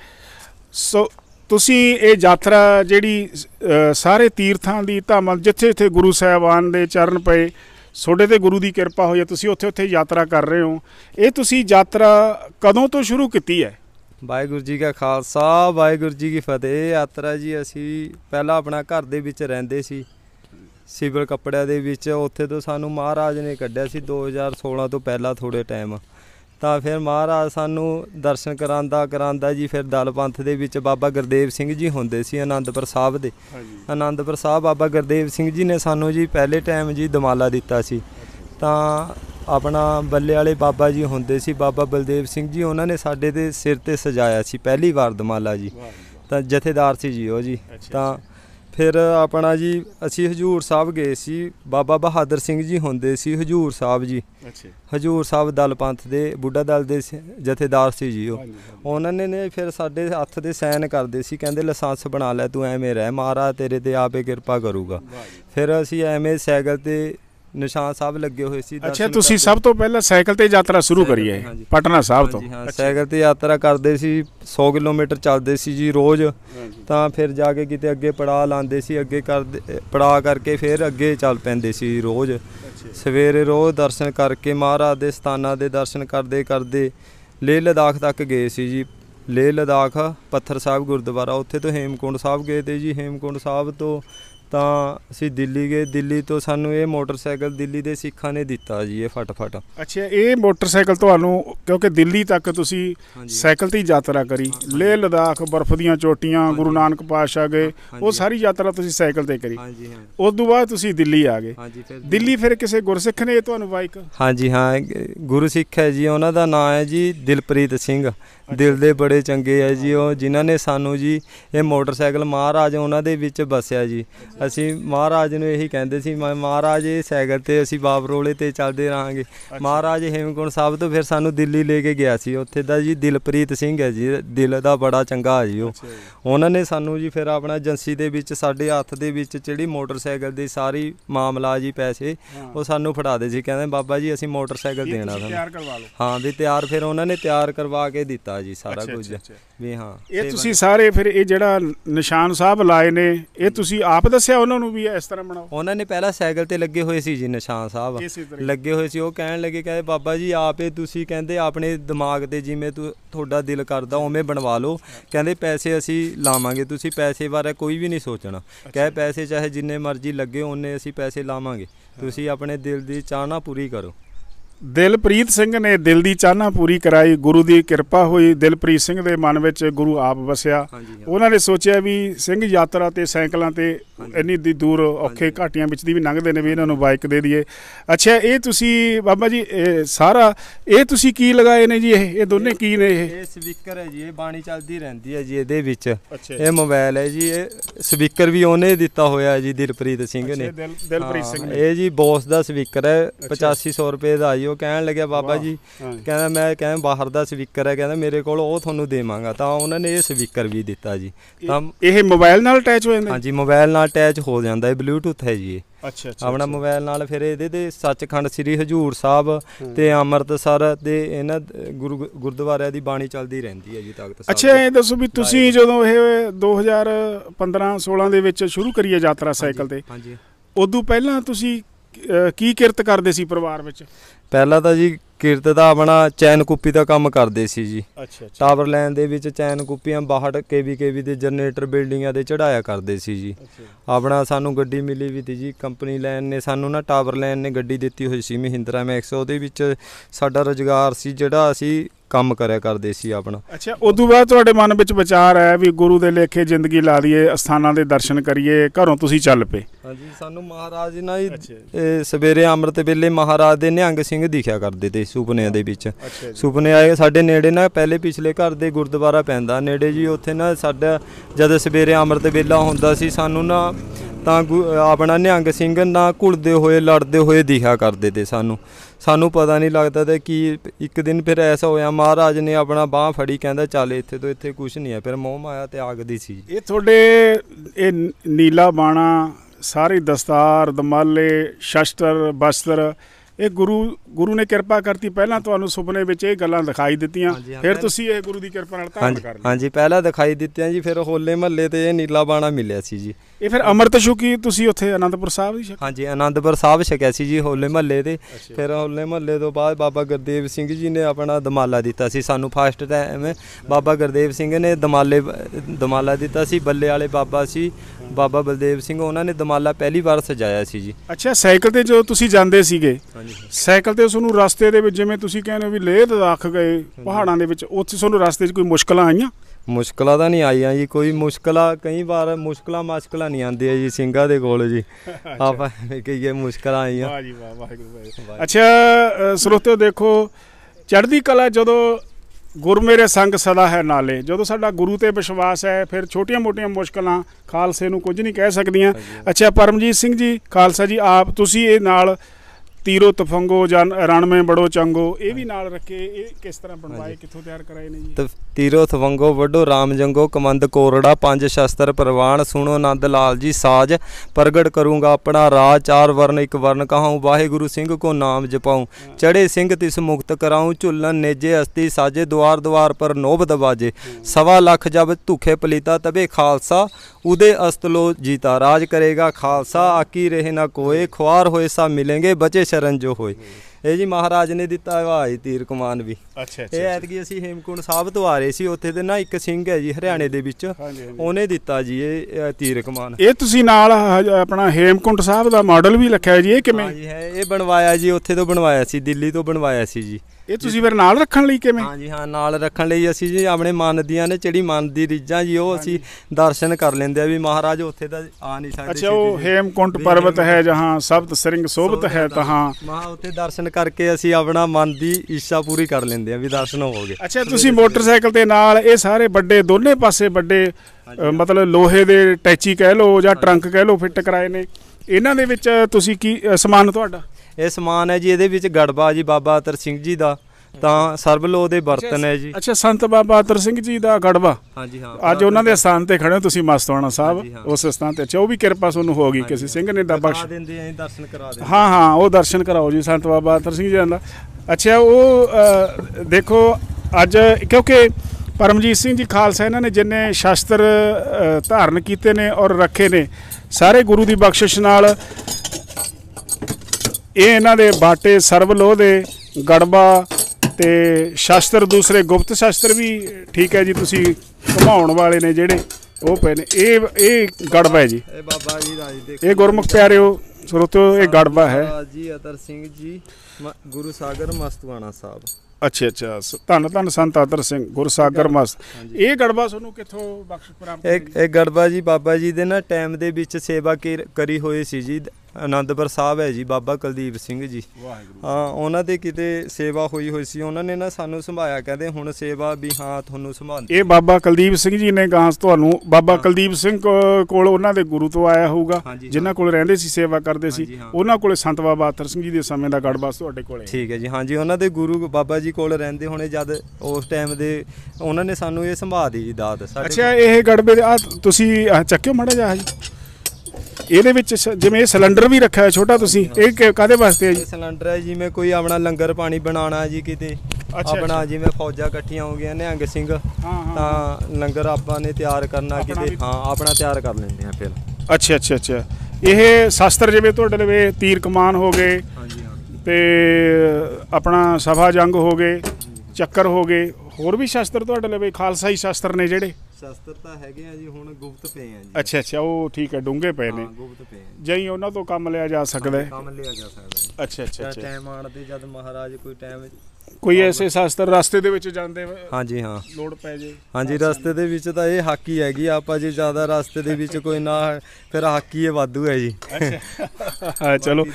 ਸੋ ਤੁਸੀਂ ਇਹ ਯਾਤਰਾ ਜਿਹੜੀ ਸਾਰੇ ਤੀਰਥਾਂ ਦੀ ਧਾਮਾਂ ਜਿੱਥੇ ਜਿੱਥੇ ਗੁਰੂ ਸਾਹਿਬਾਨ ਦੇ ਚਰਨ ਪਏ ਸੋਡੇ ਤੇ ਗੁਰੂ ਦੀ ਕਿਰਪਾ ਹੋਈ ਹੈ ਤੁਸੀਂ ਉੱਥੇ ਉੱਥੇ ਯਾਤਰਾ ਕਰ ਰਹੇ ਹੋ ਇਹ ਤੁਸੀਂ ਯਾਤਰਾ ਕਦੋਂ ਤੋਂ ਸ਼ੁਰੂ ਕੀਤੀ ਹੈ ਵਾਹਿਗੁਰੂ ਜੀ ਕਾ ਖਾਲਸਾ ਵਾਹਿਗੁਰੂ ਜੀ ਕੀ ਫਤਿਹ ਯਾਤਰਾ ਜੀ ਅਸੀਂ ਪਹਿਲਾਂ ਆਪਣਾ ਘਰ ਦੇ ਵਿੱਚ ਰਹਿੰਦੇ ਸੀ ਸਿਵਲ ਕੱਪੜਿਆਂ ਦੇ ਵਿੱਚ ਉੱਥੇ ਤੋਂ ਸਾਨੂੰ ਮਹਾਰਾਜ ਨੇ ਕੱਢਿਆ ਸੀ 2016 ਤੋਂ ਪਹਿਲਾਂ ਥੋੜੇ ਟਾਈਮ ਤਾਂ ਫਿਰ ਮਹਾਰਾਜ ਸਾਨੂੰ ਦਰਸ਼ਨ ਕਰਾਂਦਾ ਕਰਾਂਦਾ ਜੀ ਫਿਰ ਦਲ ਪੰਥ ਦੇ ਵਿੱਚ ਬਾਬਾ ਗੁਰਦੇਵ ਸਿੰਘ ਜੀ ਹੁੰਦੇ ਸੀ ਆਨੰਦਪੁਰ ਸਾਹਿਬ ਦੇ ਆਨੰਦਪੁਰ ਸਾਹਿਬ ਬਾਬਾ ਗੁਰਦੇਵ ਸਿੰਘ ਜੀ ਨੇ ਸਾਨੂੰ ਜੀ ਪਹਿਲੇ ਟਾਈਮ ਜੀ ਦਮਾਲਾ ਦਿੱਤਾ ਸੀ ਤਾਂ ਆਪਣਾ ਬੱਲੇ ਵਾਲੇ ਬਾਬਾ ਜੀ ਹੁੰਦੇ ਸੀ ਬਾਬਾ ਬਲਦੇਵ ਸਿੰਘ ਜੀ ਉਹਨਾਂ ਨੇ ਸਾਡੇ ਦੇ ਸਿਰ ਤੇ ਸਜਾਇਆ ਸੀ ਪਹਿਲੀ ਵਾਰ ਦਮਾਲਾ ਜੀ ਤਾਂ ਜਥੇਦਾਰ ਸੀ ਜੀ ਉਹ ਜੀ ਤਾਂ ਫਿਰ ਆਪਣਾ ਜੀ ਅਸੀਂ ਹਜੂਰ ਸਾਹਿਬ ਗਏ ਸੀ ਬਾਬਾ ਬਹਾਦਰ ਸਿੰਘ ਜੀ ਹੁੰਦੇ ਸੀ ਹਜੂਰ ਸਾਹਿਬ ਜੀ ਅੱਛਾ ਹਜੂਰ ਸਾਹਿਬ ਦਲ ਪੰਥ ਦੇ ਬੁੱਢਾ ਦਲ ਦੇ ਜਥੇਦਾਰ ਸੀ ਜੀ ਉਹ ਉਹਨਾਂ ਨੇ ਨੇ ਫਿਰ ਸਾਡੇ ਹੱਥ ਦੇ ਸਾਈਨ ਕਰਦੇ ਸੀ ਕਹਿੰਦੇ ਲਾਇਸੈਂਸ ਬਣਾ ਲੈ ਤੂੰ ਐਵੇਂ ਰਹਿ ਮਾਰਾ ਤੇਰੇ ਤੇ ਆਪੇ ਕਿਰਪਾ ਕਰੂਗਾ ਫਿਰ ਅਸੀਂ ਐਵੇਂ ਸਾਈਕਲ ਤੇ ਨਿਸ਼ਾਨ ਸਾਹਿਬ ਲੱਗੇ ਹੋਏ ਸੀ ਅੱਛਾ ਤੁਸੀਂ ਸਭ ਤੋਂ ਪਹਿਲਾਂ ਸਾਈਕਲ ਤੇ ਯਾਤਰਾ ਸ਼ੁਰੂ ਕਰੀਏ ਪਟਨਾ ਸਾਹਿਬ ਤੋਂ ਹਾਂ ਸਾਈਕਲ ਤੇ ਯਾਤਰਾ ਕਰਦੇ ਸੀ 100 ਕਿਲੋਮੀਟਰ ਚੱਲਦੇ ਸੀ ਜੀ ਰੋਜ਼ ਤਾਂ ਫਿਰ ਜਾ ਕੇ ਕਿਤੇ ਅੱਗੇ ਪੜਾ ਲਾਂਦੇ ਸੀ ਅੱਗੇ ਕਰ ਪੜਾ ਕਰਕੇ ਫਿਰ ਅੱਗੇ ਚੱਲ ਪੈਂਦੇ ਸੀ ਰੋਜ਼ ਸਵੇਰੇ ਰੋਜ਼ ਦਰਸ਼ਨ ਕਰਕੇ ਮਹਾਰਾਜ ਦੇ ਸਥਾਨਾਂ ਦੇ ਦਰਸ਼ਨ ਕਰਦੇ ਕਰਦੇ ਲੇਹ ਲਦਾਖ ਤੱਕ ਗਏ ਸੀ ਜੀ ਲੇਹ ਲਦਾਖ ਪੱਥਰ ਸਾਹਿਬ ਗੁਰਦੁਆਰਾ ਉੱਥੇ ਤੋਂ ਹੇਮਕੁੰਡ ਸਾਹਿਬ ਗਏ ਤੇ ਜੀ ਹੇਮਕੁੰਡ ਸਾਹਿਬ ਤੋਂ ਤਾਂ ਅਸੀਂ ਦਿੱਲੀ ਗਏ ਦਿੱਲੀ ਤੋਂ ਸਾਨੂੰ ਇਹ ਮੋਟਰਸਾਈਕਲ ਦਿੱਲੀ ਦੇ ਸਿੱਖਾਂ ਨੇ ਦਿੱਤਾ ਜੀ ਇਹ ਫਟਫਟ ਅੱਛਾ ਇਹ ਮੋਟਰਸਾਈਕਲ ਤੁਹਾਨੂੰ ਕਿਉਂਕਿ ਦਿੱਲੀ ਤੱਕ ਤੁਸੀਂ ਸਾਈਕਲ ਤੇ ਯਾਤਰਾ ਕਰੀ ਲੇ ਲਦਾਖ ਬਰਫ਼ ਦੀਆਂ ਚੋਟੀਆਂ ਗੁਰੂ ਨਾਨਕ ਪਾਤਸ਼ਾਹ ਗਏ ਉਹ ਸਾਰੀ ਯਾਤਰਾ ਤੁਸੀਂ ਸਾਈਕਲ ਤੇ ਕਰੀ ਹਾਂਜੀ ਹਾਂ ਉਸ ਤੋਂ ਬਾਅਦ ਤੁਸੀਂ ਦਿੱਲੀ ਆ ਗਏ ਦਿੱਲੀ ਫਿਰ ਕਿਸੇ ਗੁਰਸਿੱਖ ਨੇ ਤੁਹਾਨੂੰ ਬਾਈਕ ਹਾਂਜੀ ਹਾਂ ਗੁਰਸਿੱਖ ਹੈ ਜੀ ਉਹਨਾਂ ਦਾ ਨਾਮ ਹੈ ਜੀ ਦਿਲਪ੍ਰੀਤ ਸਿੰਘ ਦਿਲ ਦੇ ਬੜੇ ਚੰਗੇ ਆ ਜੀ ਉਹ ਜਿਨ੍ਹਾਂ ਨੇ ਸਾਨੂੰ ਜੀ ਇਹ ਮੋਟਰਸਾਈਕਲ ਮਹਾਰਾਜ ਉਹਨਾਂ ਦੇ ਵਿੱਚ ਬਸਿਆ ਜੀ ਅਸੀਂ ਮਹਾਰਾਜ ਨੂੰ ਇਹੀ ਕਹਿੰਦੇ ਸੀ ਮਹਾਰਾਜ ਇਹ ਸਾਈਕਲ ਤੇ ਅਸੀਂ ਬਾਪ ਰੋਲੇ ਤੇ ਚੱਲਦੇ ਰਹਾਂਗੇ ਮਹਾਰਾਜ ਹੇਮਕੁੰਟ ਸਾਹਿਬ ਤੋਂ ਫਿਰ ਸਾਨੂੰ ਦਿੱਲੀ ਲੈ ਕੇ ਗਿਆ ਸੀ ਉੱਥੇ ਦਾ ਜੀ ਦਿਲਪ੍ਰੀਤ ਸਿੰਘ ਹੈ ਜੀ ਦਿਲ ਦਾ ਬੜਾ ਚੰਗਾ ਆ ਜੀ ਉਹ ਉਹਨਾਂ ਨੇ ਸਾਨੂੰ ਜੀ ਫਿਰ ਆਪਣਾ ਏਜੰਸੀ ਦੇ ਵਿੱਚ ਸਾਡੇ ਹੱਥ ਦੇ ਵਿੱਚ ਜਿਹੜੀ ਮੋਟਰਸਾਈਕਲ ਦੀ ਸਾਰੀ ਮਾਮਲਾ ਜੀ ਪੈਸੇ ਉਹ ਸਾਨੂੰ ਫੜਾ ਦੇ ਸੀ ਕਹਿੰਦੇ ਬਾਬਾ ਜੀ ਅਸੀਂ ਮੋਟਰਸਾਈਕਲ ਦੇਣਾ ਸਾਨੂੰ ਤਿਆਰ ਕਰਵਾ ਲਓ ਹਾਂ ਵੀ ਤਿਆਰ ਫਿਰ ਉਹਨਾਂ ਨੇ ਤਿਆਰ ਕਰਵਾ ਕੇ ਦਿੱਤਾ ਹੁੰਦਾ ਜੀ ਸਾਰਾ ਕੁਝ ਵੀ ਹਾਂ ਇਹ ਤੁਸੀਂ ਸਾਰੇ ਫਿਰ ਇਹ ਜਿਹੜਾ ਨਿਸ਼ਾਨ ਸਾਹਿਬ ਲਾਏ ਨੇ ਇਹ ਤੁਸੀਂ ਆਪ ਦੱਸਿਆ ਉਹਨਾਂ ਨੂੰ ਵੀ ਇਸ ਤਰ੍ਹਾਂ ਬਣਾਓ ਉਹਨਾਂ ਨੇ ਪਹਿਲਾਂ ਸਾਈਕਲ ਤੇ ਲੱਗੇ ਹੋਏ ਸੀ ਜੀ ਨਿਸ਼ਾਨ ਸਾਹਿਬ ਲੱਗੇ ਹੋਏ ਸੀ ਉਹ ਕਹਿਣ ਲੱਗੇ ਕਹਿੰਦੇ ਬਾਬਾ ਜੀ ਆਪੇ ਤੁਸੀਂ ਕਹਿੰਦੇ ਆਪਣੇ ਦਿਮਾਗ ਤੇ ਜਿਵੇਂ ਤੁਹਾਡਾ ਦਿਲ ਕਰਦਾ ਉਵੇਂ ਬਣਵਾ ਲਓ ਕਹਿੰਦੇ ਪੈਸੇ ਅਸੀਂ ਲਾਵਾਂਗੇ ਤੁਸੀਂ ਪੈਸੇ ਬਾਰੇ ਕੋਈ ਵੀ ਨਹੀਂ ਸੋਚਣਾ ਕਹੇ ਪੈਸੇ ਚਾਹੇ ਜਿੰਨੇ ਮਰਜ਼ੀ ਲੱਗੇ ਉਹਨੇ ਅਸੀਂ ਪੈਸੇ ਲਾਵਾਂਗੇ ਤੁਸੀਂ ਆਪਣੇ ਦਿਲ ਦੀ ਚਾਹਨਾ ਪੂਰੀ ਕਰੋ ਦਿਲਪ੍ਰੀਤ ਸਿੰਘ ਨੇ ਦਿਲ ਦੀ ਚਾਹਨਾ ਪੂਰੀ ਕਰਾਈ ਗੁਰੂ ਦੀ ਕਿਰਪਾ ਹੋਈ ਦਿਲਪ੍ਰੀਤ ਸਿੰਘ ਦੇ ਮਨ ਵਿੱਚ ਗੁਰੂ ਆਪ ਵਸਿਆ ਉਹਨਾਂ ਨੇ ਸੋਚਿਆ ਵੀ ਸਿੰਘ ਯਾਤਰਾ ਤੇ ਸਾਈਕਲਾਂ ਤੇ ਇੰਨੀ ਦੀ ਦੂਰ ਔਖੇ ਘਾਟੀਆਂ ਵਿੱਚ ਦੀ ਵੀ ਲੰਘਦੇ ਨੇ ਵੀ ਇਹਨਾਂ ਨੂੰ ਬਾਈਕ ਦੇ ਦਈਏ ਅੱਛਾ ਇਹ ਤੁਸੀਂ ਬਾਬਾ ਜੀ ਸਾਰਾ ਇਹ ਤੁਸੀਂ ਕੀ ਲਗਾਏ ਨੇ ਜੀ ਇਹ ਇਹ ਦੋਨੇ ਕੀ ਨੇ ਇਹ ਇਹ ਸਪੀਕਰ ਹੈ ਜੀ ਇਹ ਬਾਣੀ ਚੱਲਦੀ ਰਹਿੰਦੀ ਹੈ ਜੀ ਇਹਦੇ ਵਿੱਚ ਇਹ ਮੋਬਾਈਲ ਹੈ ਜੀ ਇਹ ਸਪੀਕਰ ਵੀ ਉਹਨੇ ਦਿੱਤਾ ਹੋਇਆ ਜੀ ਦਿਲਪ੍ਰੀਤ ਸਿੰਘ ਨੇ ਦਿਲਪ੍ਰੀਤ ਸਿੰਘ ਨੇ ਇਹ ਜੀ ਬੋਸ ਦਾ ਸਪੀਕਰ ਹੈ 8500 ਰੁਪਏ ਦਾ ਜੀ ਉਹ ਕਹਿਣ ਲੱਗਿਆ ਬਾਬਾ ਜੀ ਕਹਿੰਦਾ ਮੈਂ ਕਹਿੰਦਾ ਬਾਹਰ ਦਾ ਸਪੀਕਰ ਹੈ ਕਹਿੰਦਾ ਮੇਰੇ ਕੋਲ ਉਹ ਤੁਹਾਨੂੰ ਦੇਵਾਂਗਾ ਤਾਂ ਉਹਨਾਂ ਨੇ ਇਹ ਸਪੀਕਰ ਵੀ ਦਿੱਤਾ ਜੀ ਤਾਂ ਇਹ ਮੋਬਾਈਲ ਨਾਲ ਅਟੈਚ ਹੋ ਜਾਂਦਾ ਹਾਂਜੀ ਮੋਬਾਈਲ ਨਾਲ ਅਟੈਚ ਹੋ ਜਾਂਦਾ ਹੈ ਬਲੂਟੁੱਥ ਹੈ ਜੀ ਅੱਛਾ ਅੱਛਾ ਆਪਣਾ ਮੋਬਾਈਲ ਨਾਲ ਫਿਰ ਇਹਦੇ ਤੇ ਸੱਚਖੰਡ ਸ੍ਰੀ ਹਜੂਰ ਸਾਹਿਬ ਤੇ ਅੰਮ੍ਰਿਤਸਰ ਦੇ ਇਹਨਾਂ ਗੁਰੂ ਗੁਰਦੁਆਰਿਆਂ ਦੀ ਬਾਣੀ ਚੱਲਦੀ ਰਹਿੰਦੀ ਹੈ ਜੀ ਤਾਕਤ ਸਾਹਿਬ ਅੱਛਾ ਇਹ ਦੱਸੋ ਵੀ ਤੁਸੀਂ ਜਦੋਂ ਇਹ 2015 16 ਦੇ ਵਿੱਚ ਸ਼ੁਰੂ ਕਰੀਏ ਯਾਤਰਾ ਸਾਈਕਲ ਤੇ ਹਾਂਜੀ ਉਦੋਂ ਪਹਿਲਾਂ ਤੁਸੀਂ ਕੀ ਕਿਰਤ ਕਰਦੇ ਸੀ ਪਰਿਵਾਰ ਵਿੱਚ ਪਹਿਲਾਂ ਤਾਂ ਜੀ ਕਿਰਤ ਦਾ ਆਪਣਾ ਚੈਨ ਕੁੱਪੀ ਦਾ ਕੰਮ ਕਰਦੇ ਸੀ ਜੀ ਅੱਛਾ ਟਾਵਰ ਲਾਈਨ ਦੇ ਵਿੱਚ ਚੈਨ ਕੁੱਪੀਆਂ 62 ਕੇਵੀ ਕੇਵੀ ਦੇ ਜਨਰੇਟਰ ਬਿਲਡਿੰਗਾਂ ਦੇ ਚੜਾਇਆ ਕਰਦੇ ਸੀ ਜੀ ਆਪਣਾ ਸਾਨੂੰ ਗੱਡੀ ਮਿਲੀ ਵੀ ਸੀ ਜੀ ਕੰਪਨੀ ਲਾਈਨ ਨੇ ਸਾਨੂੰ ਨਾ ਟਾਵਰ ਲਾਈਨ ਨੇ ਗੱਡੀ ਦਿੱਤੀ ਹੋਈ ਸੀ ਮਹਿੰਦਰਾ ਮੈਕਸ ਉਹਦੇ ਵਿੱਚ ਸਾਡਾ ਰੋਜ਼ਗਾਰ ਸੀ ਜਿਹੜਾ ਅਸੀਂ ਕੰਮ ਕਰਿਆ ਕਰਦੇ ਸੀ ਆਪਣਾ ਅੱਛਾ ਉਦੋਂ ਬਾਅਦ ਤੁਹਾਡੇ ਮਨ ਵਿੱਚ ਵਿਚਾਰ ਆਇਆ ਵੀ ਗੁਰੂ ਦੇ ਲੇਖੇ ਜ਼ਿੰਦਗੀ ਲਾ ਲਈਏ ਅਸਥਾਨਾਂ ਦੇ ਦਰਸ਼ਨ ਕਰੀਏ ਘਰੋਂ ਤੁਸੀਂ ਚੱਲ ਪਏ ਹਾਂਜੀ ਸਾਨੂੰ ਮਹਾਰਾਜ ਜੀ ਨਾਲ ਹੀ ਸਵੇਰੇ ਅੰਮ੍ਰਿਤ ਵੇਲੇ ਮਹਾਰਾਜ ਦੇ ਨਿਹੰਗ ਸਿੰਘ ਦਿਖਿਆ ਕਰਦੇ ਤੇ ਸੁਪਨਿਆਂ ਦੇ ਵਿੱਚ ਸੁਪਨੇ ਆਏ ਸਾਡੇ ਨੇੜੇ ਨਾ ਪਹਿਲੇ ਪਿਛਲੇ ਘਰ ਦੇ ਗੁਰਦੁਆਰਾ ਪੈਂਦਾ ਨੇੜੇ ਜੀ ਉੱਥੇ ਨਾ ਸਾਡਾ ਜਦ ਸਵੇਰੇ ਅੰਮ੍ਰਿਤ ਵੇਲਾ ਹੁੰਦਾ ਸੀ ਸਾਨੂੰ ਨਾ ਤਾਂ ਆਪਣਾ ਨਿਹੰਗ ਸਿੰਘ ਨਾ ਘੁਲਦੇ ਹੋਏ ਲੜਦੇ ਹੋਏ ਦਿਖਿਆ ਕਰਦੇ ਤੇ ਸਾਨੂੰ ਸਾਨੂੰ ਪਤਾ ਨਹੀਂ ਲੱਗਦਾ ਤੇ ਕੀ ਇੱਕ ਦਿਨ ਫਿਰ ਐਸਾ ਹੋਇਆ ਮਹਾਰਾਜ ਨੇ ਆਪਣਾ ਬਾਹ ਫੜੀ ਕਹਿੰਦਾ ਚੱਲ ਇੱਥੇ ਤੋਂ ਇੱਥੇ ਕੁਝ ਨਹੀਂ ਹੈ ਫਿਰ ਮੋਹ ਮਾਇਆ ਤੇ ਆਗ ਦੀ ਸੀ ਇਹ ਤੁਹਾਡੇ ਇਹ ਨੀਲਾ ਬਾਣਾ ਸਾਰੇ ਦਸਤਾਰ ਦਮਾਲੇ ਸ਼ਸਤਰ ਬਸਤਰ ਇਹ ਗੁਰੂ ਗੁਰੂ ਨੇ ਕਿਰਪਾ ਕਰਤੀ ਪਹਿਲਾਂ ਤੁਹਾਨੂੰ ਸੁਪਨੇ ਵਿੱਚ ਇਹ ਗੱਲਾਂ ਦਿਖਾਈ ਦਿੱਤੀਆਂ ਫਿਰ ਤੁਸੀਂ ਇਹ ਗੁਰੂ ਦੀ ਕਿਰਪਾ ਨਾਲ ਤਾਂ ਕਰ ਲਈ ਹਾਂਜੀ ਪਹਿਲਾਂ ਦਿਖਾਈ ਦਿੱਤੀਆਂ ਜੀ ਫਿਰ ਹੋਲੇ ਮਹੱਲੇ ਤੇ ਇਹ ਨੀਲਾ ਬਾਣਾ ਮਿਲਿਆ ਸੀ ਜੀ ਇਹ ਫਿਰ ਅਮਰਤ ਸ਼ੁਕੀ ਤੁਸੀਂ ਉੱਥੇ ਆਨੰਦਪੁਰ ਸਾਹਿਬ ਦੀ ਛਕ ਹਾਂਜੀ ਆਨੰਦਪੁਰ ਸਾਹਿਬ ਛਕਿਆ ਸੀ ਜੀ ਹੋਲੇ ਮਹੱਲੇ ਤੇ ਫਿਰ ਹੋਲੇ ਮਹੱਲੇ ਤੋਂ ਬਾਅਦ ਬਾਬਾ ਗੁਰਦੇਵ ਸਿੰਘ ਜੀ ਨੇ ਆਪਣਾ ਦਮਾਲਾ ਦਿੱਤਾ ਸੀ ਸਾਨੂੰ ਫਾਸਟ ਟਾਈਮ ਬਾਬਾ ਗੁਰਦੇਵ ਸਿੰਘ ਨੇ ਦਮਾਲੇ ਦਮਾਲਾ ਦਿੱਤਾ ਸੀ ਬੱਲੇ ਵਾਲੇ ਬਾਬਾ ਸੀ ਬਾਬਾ ਬਲਦੇਵ ਸਿੰਘ ਉਹਨਾਂ ਨੇ ਦਮਾਲਾ ਪਹਿਲੀ ਵਾਰ ਸਜਾਇਆ ਸੀ ਜੀ ਅੱਛਾ ਸਾਈਕਲ ਤੇ ਜੋ ਤੁਸੀਂ ਜਾਂਦੇ ਸੀਗੇ ਹਾਂਜੀ ਸਾਈਕਲ ਤੇ ਉਸ ਨੂੰ ਰਸਤੇ ਦੇ ਵਿੱਚ ਜਿਵੇਂ ਤੁਸੀਂ ਕਹਿੰਦੇ ਹੋ ਵੀ ਲੇਹ ਲਦਾਖ ਗਏ ਪਹਾੜਾਂ ਦੇ ਵਿੱਚ ਉੱਥੇ ਤੁਹਾਨੂੰ ਰਸਤੇ 'ਚ ਕੋਈ ਮੁਸ਼ਕਲਾਂ ਆਈਆਂ ਮੁਸ਼ਕਲਾਂ ਤਾਂ ਨਹੀਂ ਆਈਆਂ ਜੀ ਕੋਈ ਮੁਸ਼ਕਲਾਂ ਕਈ ਵਾਰ ਮੁਸ਼ਕਲਾਂ ਮਾਸ਼ਕਲਾਂ ਨਹੀਂ ਆਉਂਦੀਆਂ ਜੀ ਸਿੰਘਾਂ ਦੇ ਕੋਲ ਜੀ ਆਪਾਂ ਕਹੀਏ ਮੁਸ਼ਕਲਾਂ ਆਈਆਂ ਵਾਹ ਜੀ ਵਾਹ ਵਾਹਿਗੁਰੂ ਅੱਛਾ ਸਰੋਤਿਓ ਦੇਖੋ ਚੜ੍ਹਦੀ ਕਲਾ ਜਦੋਂ ਗੁਰ ਮੇਰੇ ਸੰਗ ਸਦਾ ਹੈ ਨਾਲੇ ਜਦੋਂ ਸਾਡਾ ਗੁਰੂ ਤੇ ਵਿਸ਼ਵਾਸ ਹੈ ਫਿਰ ਛੋਟੀਆਂ-ਮੋਟੀਆਂ ਮੁਸ਼ਕਲਾਂ ਖਾਲਸੇ ਨੂੰ ਕੁਝ ਨਹੀਂ ਕਹਿ ਸਕਦੀਆਂ ਅੱਛਾ ਪਰਮਜੀਤ ਸਿੰਘ ਜੀ ਖਾਲਸਾ ਜੀ ਆਪ ਤੁਸੀਂ ਇਹ ਨਾਲ ਤੀਰੋ ਤਫੰਗੋ ਜਨ ਰਣ ਮੇ ਬੜੋ ਚੰਗੋ ਇਹ ਵੀ ਨਾਲ ਰੱਖੇ ਇਹ ਕਿਸ ਤਰ੍ਹਾਂ ਬਣਵਾਏ ਕਿੱਥੋਂ ਤਿਆਰ ਕਰਾਏ ਨੇ ਜੀ ਤੀਰੋ ਤਫੰਗੋ ਵੱਡੋ ਰਾਮ ਜੰਗੋ ਕਮੰਦ ਕੋਰੜਾ ਪੰਜ ਸ਼ਸਤਰ ਪ੍ਰਵਾਣ ਸੁਣੋ ਆਨੰਦ ਲਾਲ ਜੀ ਸਾਜ ਪ੍ਰਗਟ ਕਰੂੰਗਾ ਆਪਣਾ ਰਾਜ ਚਾਰ ਵਰਨ ਇੱਕ ਵਰਨ ਕਹਾਉ ਵਾਹਿਗੁਰੂ ਸਿੰਘ ਕੋ ਨਾਮ ਜਪਾਉ ਚੜੇ ਸਿੰਘ ਤਿਸ ਮੁਕਤ ਕਰਾਉ ਝੁੱਲਨ ਨੇਜੇ ਅਸਤੀ ਸਾਜੇ ਦੁਆਰ ਦੁਆਰ ਪਰ ਨੋਬ ਦਵਾਜੇ ਸਵਾ ਲੱਖ ਜਬ ਧੁਖੇ ਪਲੀਤਾ ਤਬੇ ਖਾਲਸਾ ਉਦੇ ਅਸਤ ਲੋ ਜੀਤਾ ਰਾਜ ਕਰੇਗਾ ਖਾਲਸਾ ਆਕੀ ਰਹੇ ਨਾ ਕੋਏ ਖੁਆਰ ਹੋਏ ਸਾ ਮਿਲेंगे ਬਚੇ ਸ਼ਰਨ ਜੋ ਹੋਏ ਇਹ ਜੀ ਮਹਾਰਾਜ ਨੇ ਦਿੱਤਾ ਹਵਾਈ ਤੀਰ ਕਮਾਨ ਵੀ ਅੱਛਾ ਅੱਛਾ ਇਹ ਐਤਕੀ ਅਸੀਂ ਹੇਮਕੁੰਡ ਸਾਹਿਬ ਤੋਂ ਆ ਰਹੇ ਸੀ ਉੱਥੇ ਦੇ ਨਾ ਇੱਕ ਸਿੰਘ ਹੈ ਜੀ ਹਰਿਆਣੇ ਦੇ ਵਿੱਚ ਉਹਨੇ ਦਿੱਤਾ ਜੀ ਇਹ ਤੀਰ ਕਮਾਨ ਇਹ ਤੁਸੀਂ ਨਾਲ ਆਪਣਾ ਹੇਮਕੁੰਡ ਸਾਹਿਬ ਦਾ ਮਾਡਲ ਵੀ ਰੱਖਿਆ ਜੀ ਇਹ ਕਿਵੇਂ ਹਾਂ ਜੀ ਹੈ ਇਹ ਬਣਵਾਇਆ ਜੀ ਉੱਥੇ ਤੋਂ ਬਣਵਾਇਆ ਸੀ ਦਿੱਲੀ ਤੋਂ ਬਣਵਾਇਆ ਸੀ ਜੀ ਇਹ ਤੁਸੀਂ ਫਿਰ ਨਾਲ ਰੱਖਣ ਲਈ ਕਿਵੇਂ ਹਾਂਜੀ ਹਾਂ ਨਾਲ ਰੱਖਣ ਲਈ ਅਸੀਂ ਜੀ ਆਪਣੇ ਮਨ ਦੀਆਂ ਨੇ ਜਿਹੜੀ ਮਨ ਦੀ ਰੀਝਾਂ ਜੀ ਉਹ ਅਸੀਂ ਦਰਸ਼ਨ ਕਰ ਲੈਂਦੇ ਆ ਵੀ ਮਹਾਰਾਜ ਉੱਥੇ ਤਾਂ ਆ ਨਹੀਂ ਸਕਦੇ ਅੱਛਾ ਉਹ ਹੇਮਕੁੰਟ ਪਰਬਤ ਹੈ ਜਹਾਂ ਸਬਤ ਸਿੰਘ ਸੋਭਤ ਹੈ ਤਹਾਂ ਮਾ ਉੱਥੇ ਦਰਸ਼ਨ ਕਰਕੇ ਅਸੀਂ ਆਪਣਾ ਮਨ ਦੀ ਇੱਛਾ ਪੂਰੀ ਕਰ ਲੈਂਦੇ ਆ ਵੀ ਦਰਸ਼ਨ ਗਏ ਅੱਛਾ ਤੁਸੀਂ ਮੋਟਰਸਾਈਕਲ ਤੇ ਨਾਲ ਇਹ ਸਾਰੇ ਵੱਡੇ ਦੋਨੇ ਪਾਸੇ ਵੱਡੇ ਮਤਲਬ ਲੋਹੇ ਦੇ ਟੈਚੀ ਕਹਿ ਲਓ ਜਾਂ ਟਰੰਕ ਕਹਿ ਲਓ ਫਿੱਟ ਕਰਾਏ ਨੇ ਇਹਨਾਂ ਦੇ ਵਿੱਚ ਤੁਸੀਂ ਕੀ ਸਮਾਨ ਤੁਹਾਡਾ ਇਹ ਸਮਾਨ ਹੈ ਜੀ ਇਹਦੇ ਵਿੱਚ ਗੜਬਾ ਜੀ ਬਾਬਾ ਅਤਰ ਸਿੰਘ ਜੀ ਦਾ ਤਾਂ ਸਰਬਲੋ ਦੇ ਬਰਤਨ ਹੈ ਜੀ ਅੱਛਾ ਸੰਤ ਬਾਬਾ ਅਤਰ ਸਿੰਘ ਜੀ ਦਾ ਗੜਬਾ ਹਾਂਜੀ ਹਾਂ ਅੱਜ ਉਹਨਾਂ ਦੇ ਸਥਾਨ ਤੇ ਖੜੇ ਹੋ ਤੁਸੀਂ ਮਸਤਵਾਣਾ ਸਾਹਿਬ ਉਸ ਸਥਾਨ ਤੇ ਅੱਛਾ ਉਹ ਵੀ ਕਿਰਪਾ ਤੁਹਾਨੂੰ ਹੋ ਗਈ ਕਿਸੇ ਸਿੰਘ ਨੇ ਦਾ ਬਖਸ਼ ਦਿੰਦੇ ਆਂ ਦਰਸ਼ਨ ਕਰਾ ਦੇ ਹਾਂ ਹਾਂ ਉਹ ਦਰਸ਼ਨ ਕਰਾਓ ਜੀ ਸੰਤ ਬਾਬਾ ਅਤਰ ਸਿੰਘ ਜੀ ਦਾ ਅੱਛਾ ਉਹ ਦੇਖੋ ਅੱਜ ਕਿਉਂਕਿ ਪਰਮਜੀਤ ਸਿੰਘ ਜੀ ਖਾਲਸਾ ਇਹਨਾਂ ਨੇ ਜਿੰਨੇ ਸ਼ਾਸਤਰ ਧਾਰਨ ਕੀਤੇ ਨੇ ਔਰ ਰੱਖੇ ਨੇ ਸਾਰੇ ਗੁਰੂ ਦੀ ਬਖਸ਼ਿਸ਼ ਨਾਲ ਇਹ ਇਹਨਾਂ ਦੇ ਬਾਟੇ ਸਰਬ ਲੋਧੇ ਗੜਬਾ ਤੇ ਸ਼ਾਸਤਰ ਦੂਸਰੇ ਗੁਪਤ ਸ਼ਾਸਤਰ ਵੀ ਠੀਕ ਹੈ ਜੀ ਤੁਸੀਂ ਘਮਾਉਣ ਵਾਲੇ ਨੇ ਜਿਹੜੇ ਉਹ ਪਏ ਨੇ ਇਹ ਇਹ ਗੜਬਾ ਹੈ ਜੀ ਇਹ ਬਾਬਾ ਜੀ ਰਾਜ ਦੇ ਇਹ ਗੁਰਮੁਖ ਪਿਆਰਿਓ ਸਰੋਤੋ ਇਹ ਗੜਬਾ ਹੈ ਜੀ ਅਤਰ ਸਿੰਘ ਜੀ ਗੁਰੂ ਸਾਗਰ ਮਸਤਵਾਣਾ ਸਾਹਿਬ ਅੱਛਾ ਅੱਛਾ ਧੰਨ ਧੰਨ ਸੰਤ ਆਦਰ ਸਿੰਘ ਗੁਰਸਾਗਰ ਮਸ ਇਹ ਗੜਬਾ ਤੁਹਾਨੂੰ ਕਿੱਥੋਂ ਬਖਸ਼ ਪ੍ਰਾਪਤ ਇਹ ਇਹ ਗੜਬਾ ਜੀ ਬਾਬਾ ਜੀ ਦੇ ਨਾ ਟਾਈਮ ਦੇ ਵਿੱਚ ਸੇਵਾ ਕਰੀ ਹੋਈ ਸੀ ਜੀ ਅਨੰਦਪੁਰ ਸਾਹਿਬ ਹੈ ਜੀ ਬਾਬਾ ਕੁਲਦੀਪ ਸਿੰਘ ਜੀ ਹਾਂ ਉਹਨਾਂ ਦੇ ਕਿਤੇ ਸੇਵਾ ਹੋਈ ਹੋਈ ਸੀ ਉਹਨਾਂ ਨੇ ਨਾ ਸਾਨੂੰ ਸੰਭਾਇਆ ਕਹਿੰਦੇ ਹੁਣ ਸੇਵਾ ਵੀ ਹਾਂ ਤੁਹਾਨੂੰ ਸੰਭਾਲਦੇ ਇਹ ਬਾਬਾ ਕੁਲਦੀਪ ਸਿੰਘ ਜੀ ਨੇ ਗਾਂਸ ਤੁਹਾਨੂੰ ਬਾਬਾ ਕੁਲਦੀਪ ਸਿੰਘ ਕੋਲ ਉਹਨਾਂ ਦੇ ਗੁਰੂ ਤੋਂ ਆਇਆ ਹੋਊਗਾ ਜਿਨ੍ਹਾਂ ਕੋਲ ਰਹਿੰਦੇ ਸੀ ਸੇਵਾ ਕਰਦੇ ਸੀ ਉਹਨਾਂ ਕੋਲੇ ਸੰਤ ਬਾਬਾ ਅਤਰ ਸਿੰਘ ਜੀ ਦੇ ਸਮੇਂ ਦਾ ਗੜਬਾਸ ਤੁਹਾਡੇ ਕੋਲੇ ਠੀਕ ਹੈ ਜੀ ਹਾਂਜੀ ਉਹਨਾਂ ਦੇ ਗੁਰੂ ਬਾਬਾ ਜੀ ਕੋਲ ਰਹਿੰਦੇ ਹੋਣੇ ਜਦ ਉਸ ਟਾਈਮ ਦੇ ਉਹਨਾਂ ਨੇ ਸਾਨੂੰ ਇਹ ਦੀ ਜੀ ਦਾਤ ਸਾਡੇ ਅੱਛਾ ਇਹ ਗੜਬੇ ਆ ਤੁਸੀਂ ਚੱਕਿਓ ਮੜਾ ਜਾ ਜੀ ਇਹਦੇ ਵਿੱਚ ਜਿਵੇਂ ਇਹ ਸਿਲੰਡਰ ਵੀ ਰੱਖਿਆ ਛੋਟਾ ਤੁਸੀਂ ਇਹ ਕਾਦੇ ਕਾਹਦੇ ਵਾਸਤੇ ਹੈ ਜੀ ਇਹ ਸਿਲੰਡਰ ਹੈ ਜਿਵੇਂ ਕੋਈ ਆਪਣਾ ਲੰਗਰ ਪਾਣੀ ਬਣਾਉਣਾ ਜੀ ਕਿਤੇ ਆਪਣਾ ਜਿਵੇਂ ਫੌਜਾਂ ਇਕੱਠੀਆਂ ਹੋ ਗਈਆਂ ਨਿਹੰਗ ਸਿੰਘ ਹਾਂ। ਤਾਂ ਲੰਗਰ ਆਪਾਂ ਨੇ ਤਿਆਰ ਕਰਨਾ ਕਿਤੇ ਹਾਂ ਆਪਣਾ ਤਿਆਰ ਕਰ ਲੈਂਦੇ ਆ ਫਿਰ ਅੱਛਾ ਅੱਛਾ ਅੱਛਾ ਇਹ ਸ਼ਸਤਰ ਜਿਵੇਂ ਤੁਹਾਡੇ ਲਵੇ ਤੀਰ ਕਮਾਨ ਹੋ ਗਏ ਹਾਂਜੀ ਹਾਂ ਤੇ ਆਪਣਾ ਸਫਾ ਜੰਗ ਹੋ ਗਏ ਚੱਕਰ ਹੋ ਗਏ ਹੋਰ ਵੀ ਸ਼ਸਤਰ ਤੁਹਾਡੇ ਲਵੇ ਖਾਲਸਾਈ ਸ਼ਸਤਰ ਨੇ ਜਿਹੜੇ ਸ਼ਸਤਰ ਤਾਂ ਹੈਗੇ ਆ ਜੀ ਹੁਣ ਗੁਪਤ ਪਏ ਆ ਜੀ ਅੱਛਾ ਅੱਛਾ ਉਹ ਠੀਕ ਹੈ ਡੂੰਗੇ ਪਏ ਨੇ ਹਾਂ ਗੁਪਤ ਪਏ ਆ ਜਈ ਉਹਨਾਂ ਤੋਂ ਕੰਮ ਲਿਆ ਜਾ ਸਕਦਾ ਹੈ ਕੰਮ ਲਿਆ ਜਾ ਸਕਦਾ ਹੈ ਅੱਛਾ ਅੱਛਾ ਅੱਛਾ ਟਾਈਮ ਆਣ ਤੇ ਜਦ ਮਹਾਰਾਜ ਕੋਈ ਟਾਈਮ ਕੋਈ ਐਸੇ ਸ਼ਸਤਰ ਰਸਤੇ ਦੇ ਵਿੱਚ ਜਾਂਦੇ ਹਾਂਜੀ ਹਾਂ ਲੋੜ ਪੈ ਜੇ ਹਾਂਜੀ ਰਸਤੇ ਦੇ ਵਿੱਚ ਤਾਂ ਇਹ ਹਾਕੀ ਹੈਗੀ ਆਪਾਂ ਜੇ ਜ਼ਿਆਦਾ ਰਸਤੇ ਦੇ ਵਿੱਚ ਕੋਈ ਨਾ ਫਿਰ ਹਾਕੀ ਇਹ ਵਾਧੂ ਹੈ ਜੀ ਅੱਛਾ ਚਲੋ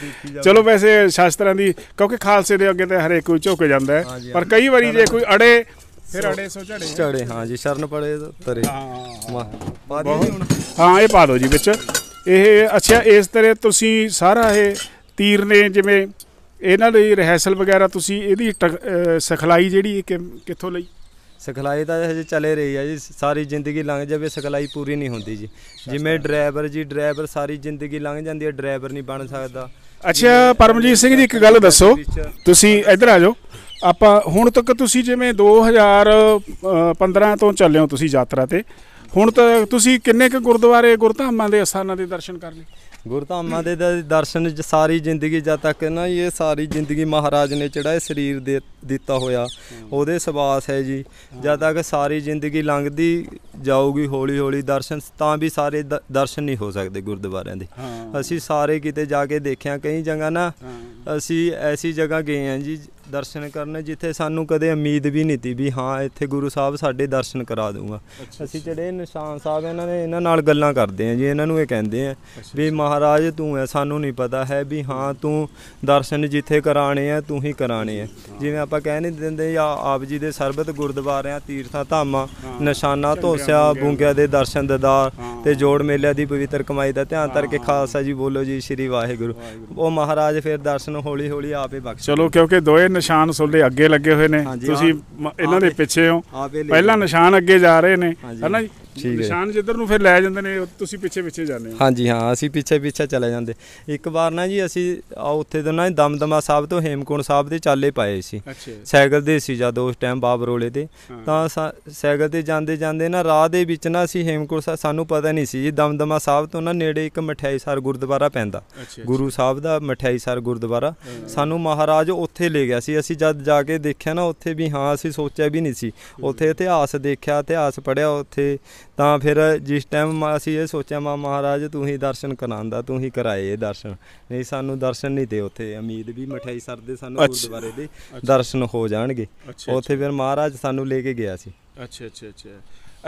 ਚਲੋ ਵੈਸੇ ਸ਼ਸਤਰਾਂ ਦੀ ਕਿਉਂਕਿ ਖਾਲਸੇ ਦੇ ਅੱਗੇ ਤਾਂ ਹਰੇਕ ਕੋਈ ਝੁਕ ਜਾਂਦਾ ਹੈ ਪਰ ਕਈ ਵਾਰੀ ਜੇ ਕੋਈ ਅੜੇ ਫਿਰ ਅੜੇ ਸੋ ਝੜੇ ਝੜੇ ਹਾਂ ਜੀ ਸ਼ਰਨ ਪੜੇ ਤਰੇ ਹਾਂ ਹੁਣ ਹਾਂ ਇਹ ਪਾ ਦਿਓ ਜੀ ਵਿੱਚ ਇਹ ਅੱਛਾ ਇਸ ਤਰ੍ਹਾਂ ਤੁਸੀਂ ਸਾਰਾ ਇਹ ਤੀਰ ਨੇ ਜਿਵੇਂ ਇਹਨਾਂ ਦੀ ਰਿਹਰਸਲ ਵਗੈਰਾ ਤੁਸੀਂ ਇਹਦੀ ਸਖਲਾਈ ਜਿਹੜੀ ਕਿੱਥੋਂ ਲਈ ਸਿਖਲਾਈ ਤਾਂ ਹਜੇ ਚੱਲੇ ਰਹੀ ਹੈ ਜੀ ਸਾਰੀ ਜ਼ਿੰਦਗੀ ਲੰਘ ਜਾਵੇ ਸਿਖਲਾਈ ਪੂਰੀ ਨਹੀਂ ਹੁੰਦੀ ਜੀ ਜਿਵੇਂ ਡਰਾਈਵਰ ਜੀ ਡਰਾਈਵਰ ਸਾਰੀ ਜ਼ਿੰਦਗੀ ਲੰਘ ਜਾਂਦੀ ਹੈ ਡਰਾਈਵਰ ਨਹੀਂ ਬਣ ਸਕਦਾ ਅੱਛਾ ਪਰਮਜੀਤ ਸਿੰਘ ਜੀ ਇੱਕ ਗੱਲ ਦੱਸੋ ਤੁਸੀਂ ਇੱਧਰ ਆ ਜਾਓ ਆਪਾਂ ਹੁਣ ਤੱਕ ਤੁਸੀਂ ਜਿਵੇਂ 2015 ਤੋਂ ਚੱਲੇ ਹੋ ਤੁਸੀਂ ਯਾਤਰਾ ਤੇ ਹੁਣ ਤੱਕ ਤੁਸੀਂ ਕਿੰਨੇ ਕੁ ਗੁਰਦੁਆਰੇ ਗੁਰਧਾਮਾਂ ਦੇ ਅਸਥਾਨਾਂ ਦੇ ਦਰਸ਼ਨ ਕਰ ਲਏ ਗੁਰਧਾਮਾਂ ਦੇ ਦਰਸ਼ਨ ਜ ਸਾਰੀ ਜ਼ਿੰਦਗੀ ਜਦ ਤੱਕ ਨਾ ਇਹ ਸਾਰੀ ਜ਼ਿੰਦਗੀ ਮਹਾਰਾਜ ਨੇ ਜਿਹੜਾ ਇਹ ਸਰੀਰ ਦੇ ਦਿੱਤਾ ਹੋਇਆ ਉਹਦੇ ਸਵਾਸ ਹੈ ਜੀ ਜਦ ਤੱਕ ਸਾਰੀ ਜ਼ਿੰਦਗੀ ਲੰਘਦੀ ਜਾਊਗੀ ਹੌਲੀ ਹੌਲੀ ਦਰਸ਼ਨ ਤਾਂ ਵੀ ਸਾਰੇ ਦਰਸ਼ਨ ਨਹੀਂ ਹੋ ਸਕਦੇ ਗੁਰਦੁਆਰਿਆਂ ਦੇ ਅਸੀਂ ਸਾਰੇ ਕਿਤੇ ਜਾ ਕੇ ਦੇਖਿਆ ਕਈ ਜਗ੍ਹਾ ਨਾ ਅਸੀਂ ਐਸੀ ਜਗ੍ਹਾ ਗਏ ਆ ਜੀ ਦਰਸ਼ਨ ਕਰਨ ਜਿੱਥੇ ਸਾਨੂੰ ਕਦੇ ਉਮੀਦ ਵੀ ਨਹੀਂ ਸੀ ਵੀ ਹਾਂ ਇੱਥੇ ਗੁਰੂ ਸਾਹਿਬ ਸਾਡੇ ਦਰਸ਼ਨ ਕਰਾ ਦੂਗਾ ਅਸੀਂ ਜਿਹੜੇ ਨਿਸ਼ਾਨ ਸਾਹਿਬ ਇਹਨਾਂ ਨੇ ਇਹਨਾਂ ਨਾਲ ਗੱਲਾਂ ਕਰਦੇ ਆ ਜੀ ਇਹਨਾਂ ਨੂੰ ਇਹ ਕਹਿੰਦੇ ਆ ਵੀ ਮਹਾਰਾਜ ਤੂੰ ਐ ਸਾਨੂੰ ਨਹੀਂ ਪਤਾ ਹੈ ਵੀ ਹਾਂ ਤੂੰ ਦਰਸ਼ਨ ਜਿੱਥੇ ਕਰਾਣੇ ਆ ਤੂੰ ਹੀ ਕਰਾਣੇ ਆ ਜਿਵੇਂ ਆਪਾਂ ਕਹਿ ਨਹੀਂ ਦਿੰਦੇ ਆ ਆਪ ਜੀ ਦੇ ਸਰਬਤ ਗੁਰਦੁਆਰਿਆਂ ਤੀਰਥਾਂ ਧਾਮਾਂ ਨਿਸ਼ਾਨਾ ਧੋਸਿਆ ਬੁੰਗਿਆ ਦੇ ਦਰਸ਼ਨ ਦਦਾਰ ਤੇ ਜੋੜ ਮੇਲਿਆਂ ਦੀ ਪਵਿੱਤਰ ਕਮਾਈ ਦਾ ਧਿਆਨ ਧਰ ਕੇ ਖਾਲਸਾ ਜੀ ਬੋਲੋ ਜੀ ਸ੍ਰੀ ਵਾਹਿਗੁਰੂ ਉਹ ਮਹਾਰਾਜ ਫਿਰ ਦਰਸ਼ਨ ਹੌਲੀ ਹੌਲੀ ਆਪੇ ਬਖਸ਼ ਚਲੋ ਕਿਉਂਕਿ ਦੋਏ ਨਿਸ਼ਾਨ ਸੋਲੇ ਅੱਗੇ ਲੱਗੇ ਹੋਏ ਨੇ ਤੁਸੀਂ ਇਹਨਾਂ ਦੇ ਪਿੱਛੇ ਹੋ ਪਹਿਲਾ ਨਿਸ਼ਾਨ ਅੱਗੇ ਜਾ ਰਹੇ ਨੇ ਹਨਾ ਜੀ ਠੀਕ ਹੈ ਨਿਸ਼ਾਨ ਜਿੱਧਰ ਨੂੰ ਫਿਰ ਲੈ ਜਾਂਦੇ ਨੇ ਤੁਸੀਂ ਪਿੱਛੇ ਪਿੱਛੇ ਜਾਂਦੇ ਹੋ ਹਾਂਜੀ ਹਾਂ ਅਸੀਂ ਪਿੱਛੇ ਪਿੱਛੇ ਚਲੇ ਜਾਂਦੇ ਇੱਕ ਵਾਰ ਨਾ ਜੀ ਅਸੀਂ ਆ ਉੱਥੇ ਤੋਂ ਨਾ ਦਮਦਮਾ ਸਾਹਿਬ ਤੋਂ ਹੇਮਕੁੰਡ ਸਾਹਿਬ ਦੇ ਚਾਲੇ ਪਾਏ ਸੀ ਸਾਈਕਲ ਦੇ ਸੀ ਜਦ ਉਸ ਟਾਈਮ ਬਾਬਰੋਲੇ ਤੇ ਤਾਂ ਸਾਈਕਲ ਤੇ ਜਾਂਦੇ ਜਾਂਦੇ ਨਾ ਰਾਹ ਦੇ ਵਿੱਚ ਨਾ ਅਸੀਂ ਹੇਮਕੁੰਡ ਸਾਨੂੰ ਪਤਾ ਨਹੀਂ ਸੀ ਜੀ ਦਮਦਮਾ ਸਾਹਿਬ ਤੋਂ ਨਾ ਨੇੜੇ ਇੱਕ ਮਠਿਆਈ ਸਰ ਗੁਰਦੁਆਰਾ ਪੈਂਦਾ ਗੁਰੂ ਸਾਹਿਬ ਦਾ ਮਠਿਆਈ ਸਰ ਗੁਰਦੁਆਰਾ ਸਾਨੂੰ ਮਹਾਰਾਜ ਉੱਥੇ ਲੈ ਗਿਆ ਸੀ ਅਸੀਂ ਜਦ ਜਾ ਕੇ ਦੇਖਿਆ ਨਾ ਉੱਥੇ ਵੀ ਹਾਂ ਅਸੀਂ ਸੋਚਿਆ ਵੀ ਨਹੀਂ ਸੀ ਉੱਥੇ ਇਤਿਹਾਸ ਦੇਖਿਆ ਇਤਿਹਾਸ ਪੜਿਆ ਉੱਥੇ ਤਾਂ ਫਿਰ ਜਿਸ ਟਾਈਮ ਅਸੀਂ ਇਹ ਸੋਚਿਆ ਮਾ ਮਹਾਰਾਜ ਤੂੰ ਹੀ ਦਰਸ਼ਨ ਕਰਾਂਦਾ ਤੂੰ ਹੀ ਕਰਾਏ ਇਹ ਦਰਸ਼ਨ ਨਹੀਂ ਸਾਨੂੰ ਦਰਸ਼ਨ ਨਹੀਂ ਤੇ ਉੱਥੇ ਉਮੀਦ ਵੀ ਮਠਾਈ ਸਰ ਦੇ ਸਾਨੂੰ ਗੁਰਦੁਆਰੇ ਦੇ ਦਰਸ਼ਨ ਹੋ ਜਾਣਗੇ ਉੱਥੇ ਫਿਰ ਮਹਾਰਾਜ ਸਾਨੂੰ ਲੈ ਕੇ ਗਿਆ ਸੀ ਅੱਛਾ ਅੱਛਾ ਅੱਛਾ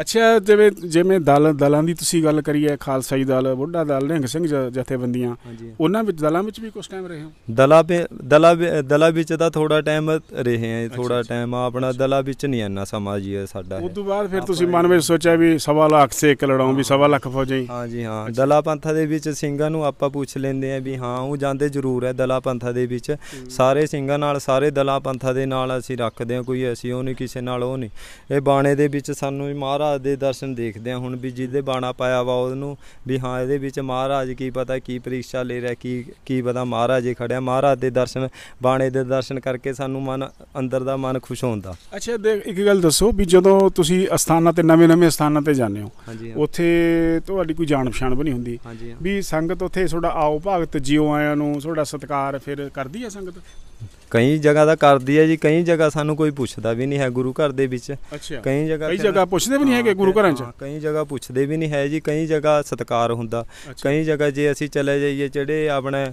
ਅੱਛਾ ਜਿਵੇਂ ਜਿਵੇਂ ਦਲ ਦਲਾਂ ਦੀ ਤੁਸੀਂ ਗੱਲ ਕਰੀ ਹੈ ਖਾਲਸਾਈ ਦਲ ਬੁੱਢਾ ਦਲ ਨਿਹੰਗ ਸਿੰਘ ਜਥੇਬੰਦੀਆਂ ਉਹਨਾਂ ਵਿੱਚ ਦਲਾਂ ਵਿੱਚ ਵੀ ਕੁਝ ਟਾਈਮ ਰਹੇ ਹੋ ਦਲਾਂ ਵਿੱਚ ਦਲਾਂ ਦਲਾਂ ਵਿੱਚ ਤਾਂ ਥੋੜਾ ਟਾਈਮ ਰਹੇ ਆ ਥੋੜਾ ਟਾਈਮ ਆਪਣਾ ਦਲਾਂ ਵਿੱਚ ਨਹੀਂ ਆਣਾ ਸਮਾਂ ਜੀ ਸਾਡਾ ਉਸ ਤੋਂ ਬਾਅਦ ਫਿਰ ਤੁਸੀਂ ਮਨ ਵਿੱਚ ਸੋਚਿਆ ਵੀ ਸਵਾ ਲੱਖ ਸੇ ਇੱਕ ਲੜਾਉਂ ਵੀ ਸਵਾ ਲੱਖ ਫੌਜਾਂ ਹਾਂਜੀ ਹਾਂ ਦਲਾ ਪੰਥਾ ਦੇ ਵਿੱਚ ਸਿੰਘਾਂ ਨੂੰ ਆਪਾਂ ਪੁੱਛ ਲੈਂਦੇ ਆ ਵੀ ਹਾਂ ਉਹ ਜਾਂਦੇ ਜ਼ਰੂਰ ਹੈ ਦਲਾ ਪੰਥਾ ਦੇ ਵਿੱਚ ਸਾਰੇ ਸਿੰਘਾਂ ਨਾਲ ਸਾਰੇ ਦਲਾ ਪੰਥਾ ਦੇ ਨਾਲ ਅਸੀਂ ਰੱਖਦੇ ਆ ਕੋਈ ਅਸੀਂ ਉਹ ਨਹੀਂ ਕਿਸੇ ਨਾਲ ਉਹ ਨਹੀਂ ਇਹ ਬਾਣੇ ਦੇ ਵਿੱਚ ਸਾਨੂੰ ਮਾਰ ਮਹਾਰਾਜ ਦੇ ਦਰਸ਼ਨ ਦੇਖਦੇ ਆ ਹੁਣ ਵੀ ਜਿਹਦੇ ਬਾਣਾ ਪਾਇਆ ਵਾ ਉਹਨੂੰ ਵੀ ਹਾਂ ਇਹਦੇ ਵਿੱਚ ਮਹਾਰਾਜ ਕੀ ਪਤਾ ਕੀ ਪ੍ਰੀਖਿਆ ਲੈ ਰਿਹਾ ਕੀ ਕੀ ਪਤਾ ਮਹਾਰਾਜ ਹੀ ਖੜਿਆ ਮਹਾਰਾਜ ਦੇ ਦਰਸ਼ਨ ਬਾਣੇ ਦੇ ਦਰਸ਼ਨ ਕਰਕੇ ਸਾਨੂੰ ਮਨ ਅੰਦਰ ਦਾ ਮਨ ਖੁਸ਼ ਹੁੰਦਾ ਅੱਛਾ ਦੇਖ ਇੱਕ ਗੱਲ ਦੱਸੋ ਵੀ ਜਦੋਂ ਤੁਸੀਂ ਅਸਥਾਨਾਂ ਤੇ ਨਵੇਂ-ਨਵੇਂ ਅਸਥਾਨਾਂ ਤੇ ਜਾਂਦੇ ਹੋ ਉੱਥੇ ਤੁਹਾਡੀ ਕੋਈ ਜਾਣ ਪਛਾਣ ਬਣੀ ਹੁੰਦੀ ਵੀ ਸੰਗਤ ਉੱਥੇ ਤੁਹਾਡਾ ਆਓ ਭਗਤ ਜਿਉ ਆਇਆਂ ਨੂੰ ਤੁਹਾਡਾ ਸਤਿਕਾਰ ਫਿਰ ਕਰਦੀ ਹੈ ਸੰਗਤ ਕਈ ਜਗ੍ਹਾ ਦਾ ਕਰਦੀ ਹੈ ਜੀ ਕਈ ਜਗ੍ਹਾ ਸਾਨੂੰ ਕੋਈ ਪੁੱਛਦਾ ਵੀ ਨਹੀਂ ਹੈ ਗੁਰੂ ਘਰ ਦੇ ਵਿੱਚ ਅੱਛਾ ਕਈ ਜਗ੍ਹਾ ਕਈ ਜਗ੍ਹਾ ਪੁੱਛਦੇ ਵੀ ਨਹੀਂ ਹੈ ਕਿ ਗੁਰੂ ਘਰਾਂ 'ਚ ਕਈ ਜਗ੍ਹਾ ਪੁੱਛਦੇ ਵੀ ਨਹੀਂ ਹੈ ਜੀ ਕਈ ਜਗ੍ਹਾ ਸਤਕਾਰ ਹੁੰਦਾ ਕਈ ਜਗ੍ਹਾ ਜੇ ਅਸੀਂ ਚਲੇ ਜਾਈਏ ਜਿਹੜੇ ਆਪਣੇ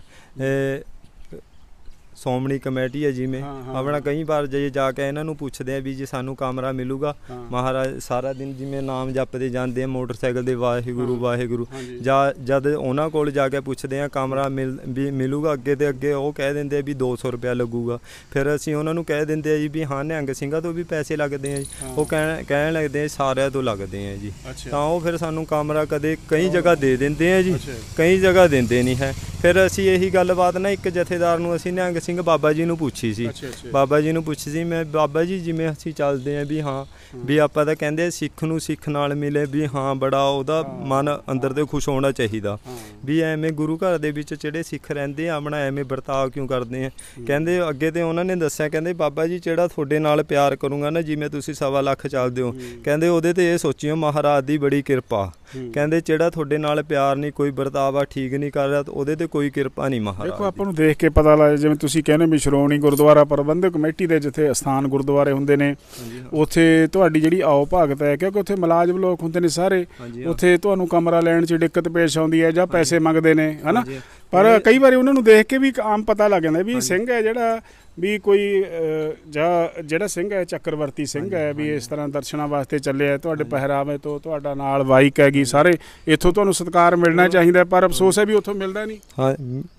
ਸੋਮਣੀ ਕਮੇਟੀ ਹੈ ਜਿਵੇਂ ਆਪਣਾ ਕਈ ਵਾਰ ਜੇ ਜਾ ਕੇ ਇਹਨਾਂ ਨੂੰ ਪੁੱਛਦੇ ਆ ਵੀ ਜੇ ਸਾਨੂੰ ਕਮਰਾ ਮਿਲੂਗਾ ਮਹਾਰਾਜ ਸਾਰਾ ਦਿਨ ਜਿਵੇਂ ਨਾਮ ਜਪਦੇ ਜਾਂਦੇ ਆ ਮੋਟਰਸਾਈਕਲ ਦੇ ਵਾਹਿਗੁਰੂ ਵਾਹਿਗੁਰੂ ਜਾਂ ਜਦ ਉਹਨਾਂ ਕੋਲ ਜਾ ਕੇ ਪੁੱਛਦੇ ਆ ਕਮਰਾ ਮਿਲ ਵੀ ਮਿਲੂਗਾ ਅੱਗੇ ਤੇ ਅੱਗੇ ਉਹ ਕਹਿ ਦਿੰਦੇ ਆ ਵੀ 200 ਰੁਪਿਆ ਲੱਗੂਗਾ ਫਿਰ ਅਸੀਂ ਉਹਨਾਂ ਨੂੰ ਕਹਿ ਦਿੰਦੇ ਆ ਜੀ ਵੀ ਹਾਂ ਨਿਹੰਗ ਸਿੰਘਾਂ ਤੋਂ ਵੀ ਪੈਸੇ ਲੱਗਦੇ ਆ ਜੀ ਉਹ ਕਹਿਣ ਕਹਿਣ ਲੱਗਦੇ ਆ ਸਾਰਿਆਂ ਤੋਂ ਲੱਗਦੇ ਆ ਜੀ ਤਾਂ ਉਹ ਫਿਰ ਸਾਨੂੰ ਕਮਰਾ ਕਦੇ ਕਈ ਜਗ੍ਹਾ ਦੇ ਦਿੰਦੇ ਆ ਜੀ ਕਈ ਜਗ੍ਹਾ ਦਿੰਦੇ ਨਹੀਂ ਹੈ ਫਿਰ ਅਸੀਂ ਇਹੀ ਗੱਲਬਾਤ ਨਾ ਇੱਕ ਜਥੇਦਾਰ ਨੂੰ ਅਸੀਂ ਨਿਹੰਗ ਸਿੰਘ ਬਾਬਾ ਜੀ ਨੂੰ ਪੁੱਛੀ ਸੀ ਬਾਬਾ ਜੀ ਨੂੰ ਪੁੱਛੀ ਸੀ ਮੈਂ ਬਾਬਾ ਜੀ ਜਿਵੇਂ ਅਸੀਂ ਚੱਲਦੇ ਆਂ ਵੀ ਹਾਂ ਵੀ ਆਪਾਂ ਤਾਂ ਕਹਿੰਦੇ ਸਿੱਖ ਨੂੰ ਸਿੱਖ ਨਾਲ ਮਿਲੇ ਵੀ ਹਾਂ ਬੜਾ ਉਹਦਾ ਮਨ ਅੰਦਰ ਤੇ ਖੁਸ਼ ਹੋਣਾ ਚਾਹੀਦਾ ਵੀ ਐਵੇਂ ਗੁਰੂ ਘਰ ਦੇ ਵਿੱਚ ਜਿਹੜੇ ਸਿੱਖ ਰਹਿੰਦੇ ਆ ਆਪਣਾ ਐਵੇਂ ਵਰਤਾਓ ਕਿਉਂ ਕਰਦੇ ਆ ਕਹਿੰਦੇ ਅੱਗੇ ਤੇ ਉਹਨਾਂ ਨੇ ਦੱਸਿਆ ਕਹਿੰਦੇ ਬਾਬਾ ਜੀ ਜਿਹੜਾ ਤੁਹਾਡੇ ਨਾਲ ਪਿਆਰ ਕਰੂੰਗਾ ਨਾ ਜਿਵੇਂ ਤੁਸੀਂ ਸਵਾ ਲੱਖ ਚੱਲਦੇ ਹੋ ਕਹਿੰਦੇ ਉਹਦੇ ਤੇ ਇਹ ਸੋਚਿਓ ਮਹਾਰਾਜ ਦੀ ਬੜੀ ਕਿਰਪਾ ਕਹਿੰਦੇ ਜਿਹੜਾ ਤੁਹਾਡੇ ਨਾਲ ਪਿਆਰ ਨਹੀਂ ਕੋਈ ਵਰਤਾਵਾ ਠੀਕ ਨਹੀਂ ਕਰ ਰਿਹਾ ਉਹਦੇ ਤੇ ਕੋਈ ਕਿਰਪਾ ਨਹੀਂ ਮਹਾਰਾਜ ਦੇਖੋ ਆਪਾਂ ਨੂੰ ਦੇਖ ਕੇ ਪਤਾ ਲੱਗ ਜਿਵੇਂ ਤੁਸੀਂ ਕਹਿੰਦੇ ਵੀ ਸ਼੍ਰੋਮਣੀ ਗੁਰਦੁਆਰਾ ਪ੍ਰਬੰਧਕ ਕਮੇਟੀ ਦੇ ਜਿੱਥੇ ਸਥਾਨ ਗੁਰਦੁਆਰੇ ਹੁੰਦੇ ਨੇ ਉੱਥੇ ਤੁਹਾਡੀ ਜਿਹੜੀ ਆਉ ਭਗਤ ਹੈ ਕਿਉਂਕਿ ਉੱਥੇ ਮਲਾਜਮ ਲੋਕ ਹੁੰਦੇ ਨੇ ਸਾਰੇ ਉੱਥੇ ਤੁਹਾਨੂੰ ਕਮਰਾ ਲੈਣ 'ਚ ਦਿੱਕਤ ਪੇਸ਼ ਆਉਂਦੀ ਹੈ ਜਾਂ ਪੈਸੇ ਮੰਗਦੇ ਨੇ ਹਨਾ ਪਰ ਕਈ ਵਾਰੀ ਉਹਨਾਂ ਨੂੰ ਦੇਖ ਕੇ ਵੀ ਆਮ ਪਤਾ ਲੱਗ ਜਾਂਦਾ ਵੀ ਸਿੰਘ ਹੈ ਜਿਹੜਾ ਵੀ ਕੋਈ ਜਾਂ ਜਿਹੜਾ ਸਿੰਘ ਹੈ ਚੱਕਰਵਰਤੀ ਸਿੰਘ ਹੈ ਵੀ ਇਸ ਤਰ੍ਹਾਂ ਦਰਸ਼ਨਾਂ ਵਾਸਤੇ ਚੱਲਿਆ ਤੁਹਾਡੇ ਪਹਿਰਾਵੇ ਤੋਂ ਤੁਹਾਡਾ ਨਾਲ ਵਾਈਕ ਹੈਗੀ ਸਾਰੇ ਇੱਥੋਂ ਤੁਹਾਨੂੰ ਸਤਿਕਾਰ ਮਿਲਣਾ ਚਾਹੀਦਾ ਪਰ ਅਫਸੋਸ ਹੈ ਵੀ ਉੱਥੋਂ ਮਿਲਦਾ ਨਹੀਂ ਹਾਂ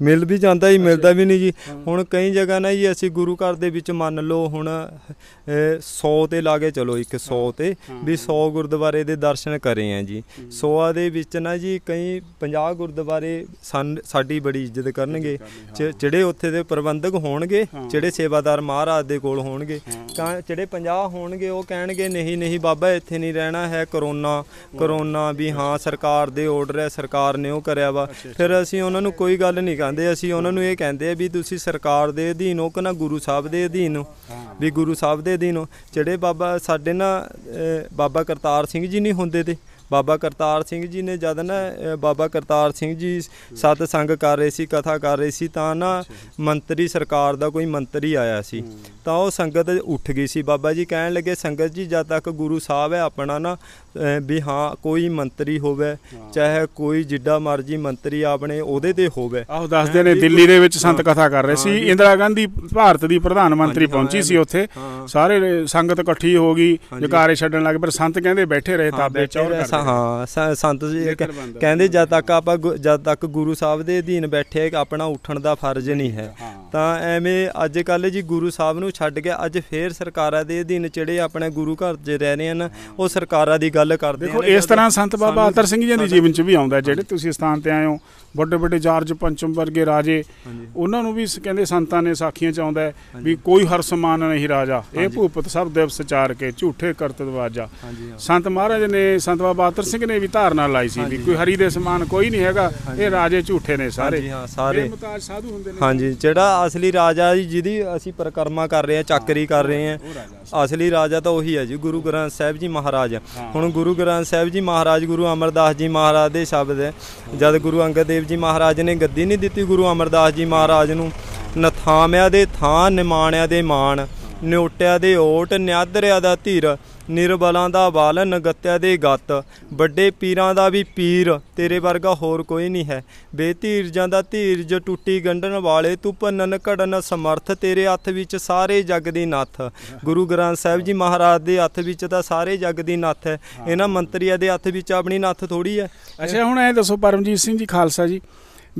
ਮਿਲ ਵੀ ਜਾਂਦਾ ਹੀ ਮਿਲਦਾ ਵੀ ਨਹੀਂ ਜੀ ਹੁਣ ਕਈ ਜਗ੍ਹਾ ਨਾ ਜੀ ਅਸੀਂ ਗੁਰੂ ਘਰ ਦੇ ਵਿੱਚ ਮੰਨ ਲਓ ਹੁਣ 100 ਤੇ ਲਾਗੇ ਚਲੋ ਇੱਕ 100 ਤੇ ਵੀ 100 ਗੁਰਦੁਆਰੇ ਦੇ ਦਰਸ਼ਨ ਕਰੇ ਆ ਜੀ 100 ਦੇ ਵਿੱਚ ਨਾ ਜੀ ਕਈ 50 ਗੁਰਦੁਆਰੇ ਸਾਡੀ ਬੜੀ ਇੱਜ਼ਤ ਕਰਨਗੇ ਜਿਹੜੇ ਉੱਥੇ ਦੇ ਪ੍ਰਬੰਧਕ ਹੋਣਗੇ ਜਿਹੜੇ ਸੇਵਾਦਾਰ ਮਹਾਰਾਜ ਦੇ ਕੋਲ ਹੋਣਗੇ ਕਾਂ ਜਿਹੜੇ 50 ਹੋਣਗੇ ਉਹ ਕਹਿਣਗੇ ਨਹੀਂ ਨਹੀਂ ਬਾਬਾ ਇੱਥੇ ਨਹੀਂ ਰਹਿਣਾ ਹੈ ਕਰੋਨਾ ਕਰੋਨਾ ਵੀ ਹਾਂ ਸਰਕਾਰ ਦੇ ਆਰਡਰ ਹੈ ਸਰਕਾਰ ਨੇ ਉਹ ਕਰਿਆ ਵਾ ਫਿਰ ਅਸੀਂ ਉਹਨਾਂ ਨੂੰ ਕੋਈ ਗੱਲ ਨਹੀਂ ਕਹਿੰਦੇ ਅਸੀਂ ਉਹਨਾਂ ਨੂੰ ਇਹ ਕਹਿੰਦੇ ਆ ਵੀ ਤੁਸੀਂ ਸਰਕਾਰ ਦੇ ਅਧੀਨ ਹੋ ਕਿ ਨਾ ਗੁਰੂ ਸਾਹਿਬ ਦੇ ਅਧੀਨ ਹੋ ਵੀ ਗੁਰੂ ਸਾਹਿਬ ਦੇ ਅਧੀਨ ਹੋ ਜਿਹੜੇ ਬਾਬਾ ਸਾਡੇ ਨਾ ਬਾਬਾ ਕਰਤਾਰ ਸਿੰਘ ਜੀ ਨਹੀਂ ਹੁੰਦੇ ਤੇ ਬਾਬਾ ਕਰਤਾਰ ਸਿੰਘ ਜੀ ਨੇ ਜਦ ਨਾ ਬਾਬਾ ਕਰਤਾਰ ਸਿੰਘ ਜੀ ਸਤ ਸੰਗ ਕਰ ਰਹੇ ਸੀ ਕਥਾ ਕਰ ਰਹੇ ਸੀ ਤਾਂ ਨਾ ਮੰਤਰੀ ਸਰਕਾਰ ਦਾ ਕੋਈ ਮੰਤਰੀ ਆਇਆ ਸੀ ਤਾਂ ਉਹ ਸੰਗਤ ਉੱਠ ਗਈ ਸੀ ਬਾਬਾ ਜੀ ਕਹਿਣ ਲੱਗੇ ਸੰਗਤ ਜੀ ਜਦ ਤੱਕ ਗੁਰੂ ਸਾਹਿਬ ਹੈ ਆਪਣਾ ਨਾ ਵੀ ਹਾਂ ਕੋਈ ਮੰਤਰੀ ਹੋਵੇ ਚਾਹੇ ਕੋਈ ਜਿੱਡਾ ਮਰਜੀ ਮੰਤਰੀ ਆਪਣੇ ਉਹਦੇ ਤੇ ਹੋਵੇ ਆਹ ਦੱਸਦੇ ਨੇ ਦਿੱਲੀ ਦੇ ਵਿੱਚ ਸੰਤ ਕਥਾ ਕਰ ਰਹੇ ਸੀ ਇੰਦਰਾ ਗਾਂਧੀ ਭਾਰਤ ਦੀ ਪ੍ਰਧਾਨ ਮੰਤਰੀ ਪਹੁੰਚੀ ਸੀ ਉੱਥੇ ਸਾਰੇ ਸੰਗਤ ਇਕੱਠੀ ਹੋ ਗਈ ਜਕਾਰੇ ਛੱਡਣ ਲੱਗੇ ਪਰ ਸੰਤ ਕਹਿੰਦੇ ਬੈਠੇ ਰਹੇ ਤਾਬੇ ਚੌਰ ਕਰਦੇ ਹਾਂ ਸੰਤ ਜੀ ਕਹਿੰਦੇ ਜਦ ਤੱਕ ਆਪਾਂ ਜਦ ਤੱਕ ਗੁਰੂ ਸਾਹਿਬ ਦੇ ਅਧੀਨ ਬੈਠੇ ਆਪਣਾ ਉੱਠਣ ਦਾ ਫਰਜ਼ ਨਹੀਂ ਹੈ ਤਾਂ ਐਵੇਂ ਅੱਜ ਕੱਲ ਜੀ ਗੁਰੂ ਸਾਹਿਬ ਨੂੰ ਛੱਡ ਕੇ ਅੱਜ ਫੇਰ ਸਰਕਾਰਾਂ ਦੇ ਅਧੀਨ ਚੜੇ ਆਪਣੇ ਗੁਰੂ ਘਰ ਦੇ ਰਹਿ ਰਹੇ ਹਨ ਉਹ ਸਰਕਾਰਾਂ ਦੀ ਗੱਲ ਕਰਦੇ ਹਾਂ ਦੇਖੋ ਇਸ ਤਰ੍ਹਾਂ ਸੰਤ ਬਾਬਾ ਆਤਰ ਸਿੰਘ ਜੀ ਦੇ ਜੀਵਨ 'ਚ ਵੀ ਆਉਂਦਾ ਜਿਹੜੇ ਤੁਸੀਂ ਸਥਾਨ ਤੇ ਆਏ ਹੋ ਵੱਡੇ ਵੱਡੇ ਜਾਰਜ ਪੰਚਮ ਵਰਗੇ ਰਾਜੇ ਉਹਨਾਂ ਨੂੰ ਵੀ ਕਹਿੰਦੇ ਸੰਤਾਂ ਨੇ ਸਾਖੀਆਂ ਚ ਆਉਂਦਾ ਵੀ ਕੋਈ ਹਰ ਸਮਾਨ ਨਹੀਂ ਰਾਜਾ ਇਹ ਭੂਪਤ ਸਭ ਦੇਵ ਸਚਾਰ ਕੇ ਝੂਠੇ ਕਰਤ ਦਵਾਜਾ ਸੰਤ ਮਹਾਰਾਜ ਨੇ ਸੰਤ ਬਾਬਾ ਬਹਾਦਰ ਸਿੰਘ ਨੇ ਵੀ ਧਾਰਨਾ ਲਾਈ ਸੀ ਵੀ ਕੋਈ ਹਰੀ ਦੇ ਸਮਾਨ ਕੋਈ ਨਹੀਂ ਹੈਗਾ ਇਹ ਰਾਜੇ ਝੂਠੇ ਨੇ ਸਾਰੇ ਸਾਰੇ ਮੁਤਾਜ ਸਾਧੂ ਹੁੰਦੇ ਨੇ ਹਾਂਜੀ ਜਿਹੜਾ ਅਸਲੀ ਰਾਜਾ ਜੀ ਜਿਹਦੀ ਅਸੀਂ ਪ੍ਰਕਰਮਾ ਕਰ ਰਹੇ ਆ ਚੱਕਰੀ ਕਰ ਰਹੇ ਆ ਅਸਲੀ ਰਾਜਾ ਤਾਂ ਉਹੀ ਹੈ ਜੀ ਗੁਰੂ ਗ੍ਰੰਥ ਸਾਹਿਬ ਜੀ ਮਹਾਰਾਜ ਹੁਣ ਗੁਰੂ ਗ੍ਰੰਥ ਸਾਹਿਬ ਜੀ ਮਹਾਰਾਜ ਗੁਰੂ ਅਮਰਦਾਸ ਜੀ ਮਹਾਰਾਜ ਦੇ ਸ਼ਬਦ ਹੈ ਜਦ ਗੁਰੂ ਅੰਗਦ ਦੇਵ ਗੁਰੂਦੇਵ ਜੀ ਮਹਾਰਾਜ ਨੇ ਗੱਦੀ ਨਹੀਂ ਦਿੱਤੀ ਗੁਰੂ ਅਮਰਦਾਸ ਜੀ ਮਹਾਰਾਜ ਨੂੰ ਨਥਾਮਿਆ ਦੇ ਥਾਂ ਨਿਮਾਣਿਆ ਦੇ ਮਾਣ ਨਿਉਟਿਆ ਦੇ ਓਟ ਨਿਆਦਰਿਆ ਦਾ ਧੀਰ ਨਿਰਬਲਾਂ ਦਾ ਬਾਲ ਨਗੱਤਿਆ ਦੇ ਗੱਤ ਵੱਡੇ ਪੀਰਾਂ ਦਾ ਵੀ ਪੀਰ ਤੇਰੇ ਵਰਗਾ ਹੋਰ ਕੋਈ ਨਹੀਂ ਹੈ ਬੇਧੀਰਜਾਂ ਦਾ ਧੀਰਜ ਟੁੱਟੀ ਗੰਢਣ ਵਾਲੇ ਤੂੰ ਪੰਨਨ ਘੜਨ ਸਮਰਥ ਤੇਰੇ ਹੱਥ ਵਿੱਚ ਸਾਰੇ ਜੱਗ ਦੀ ਨੱਥ ਗੁਰੂ ਗ੍ਰੰਥ ਸਾਹਿਬ ਜੀ ਮਹਾਰਾਜ ਦੇ ਹੱਥ ਵਿੱਚ ਤਾਂ ਸਾਰੇ ਜੱਗ ਦੀ ਨੱਥ ਹੈ ਇਹਨਾਂ ਮੰਤਰੀਆਂ ਦੇ ਹੱਥ ਵਿੱਚ ਆਪਣੀ ਨੱਥ ਥੋੜੀ ਹੈ ਅੱਛਾ ਹੁਣ ਐ ਦੱਸੋ ਪਰਮਜੀਤ ਸਿੰਘ ਜੀ ਖਾਲਸਾ ਜੀ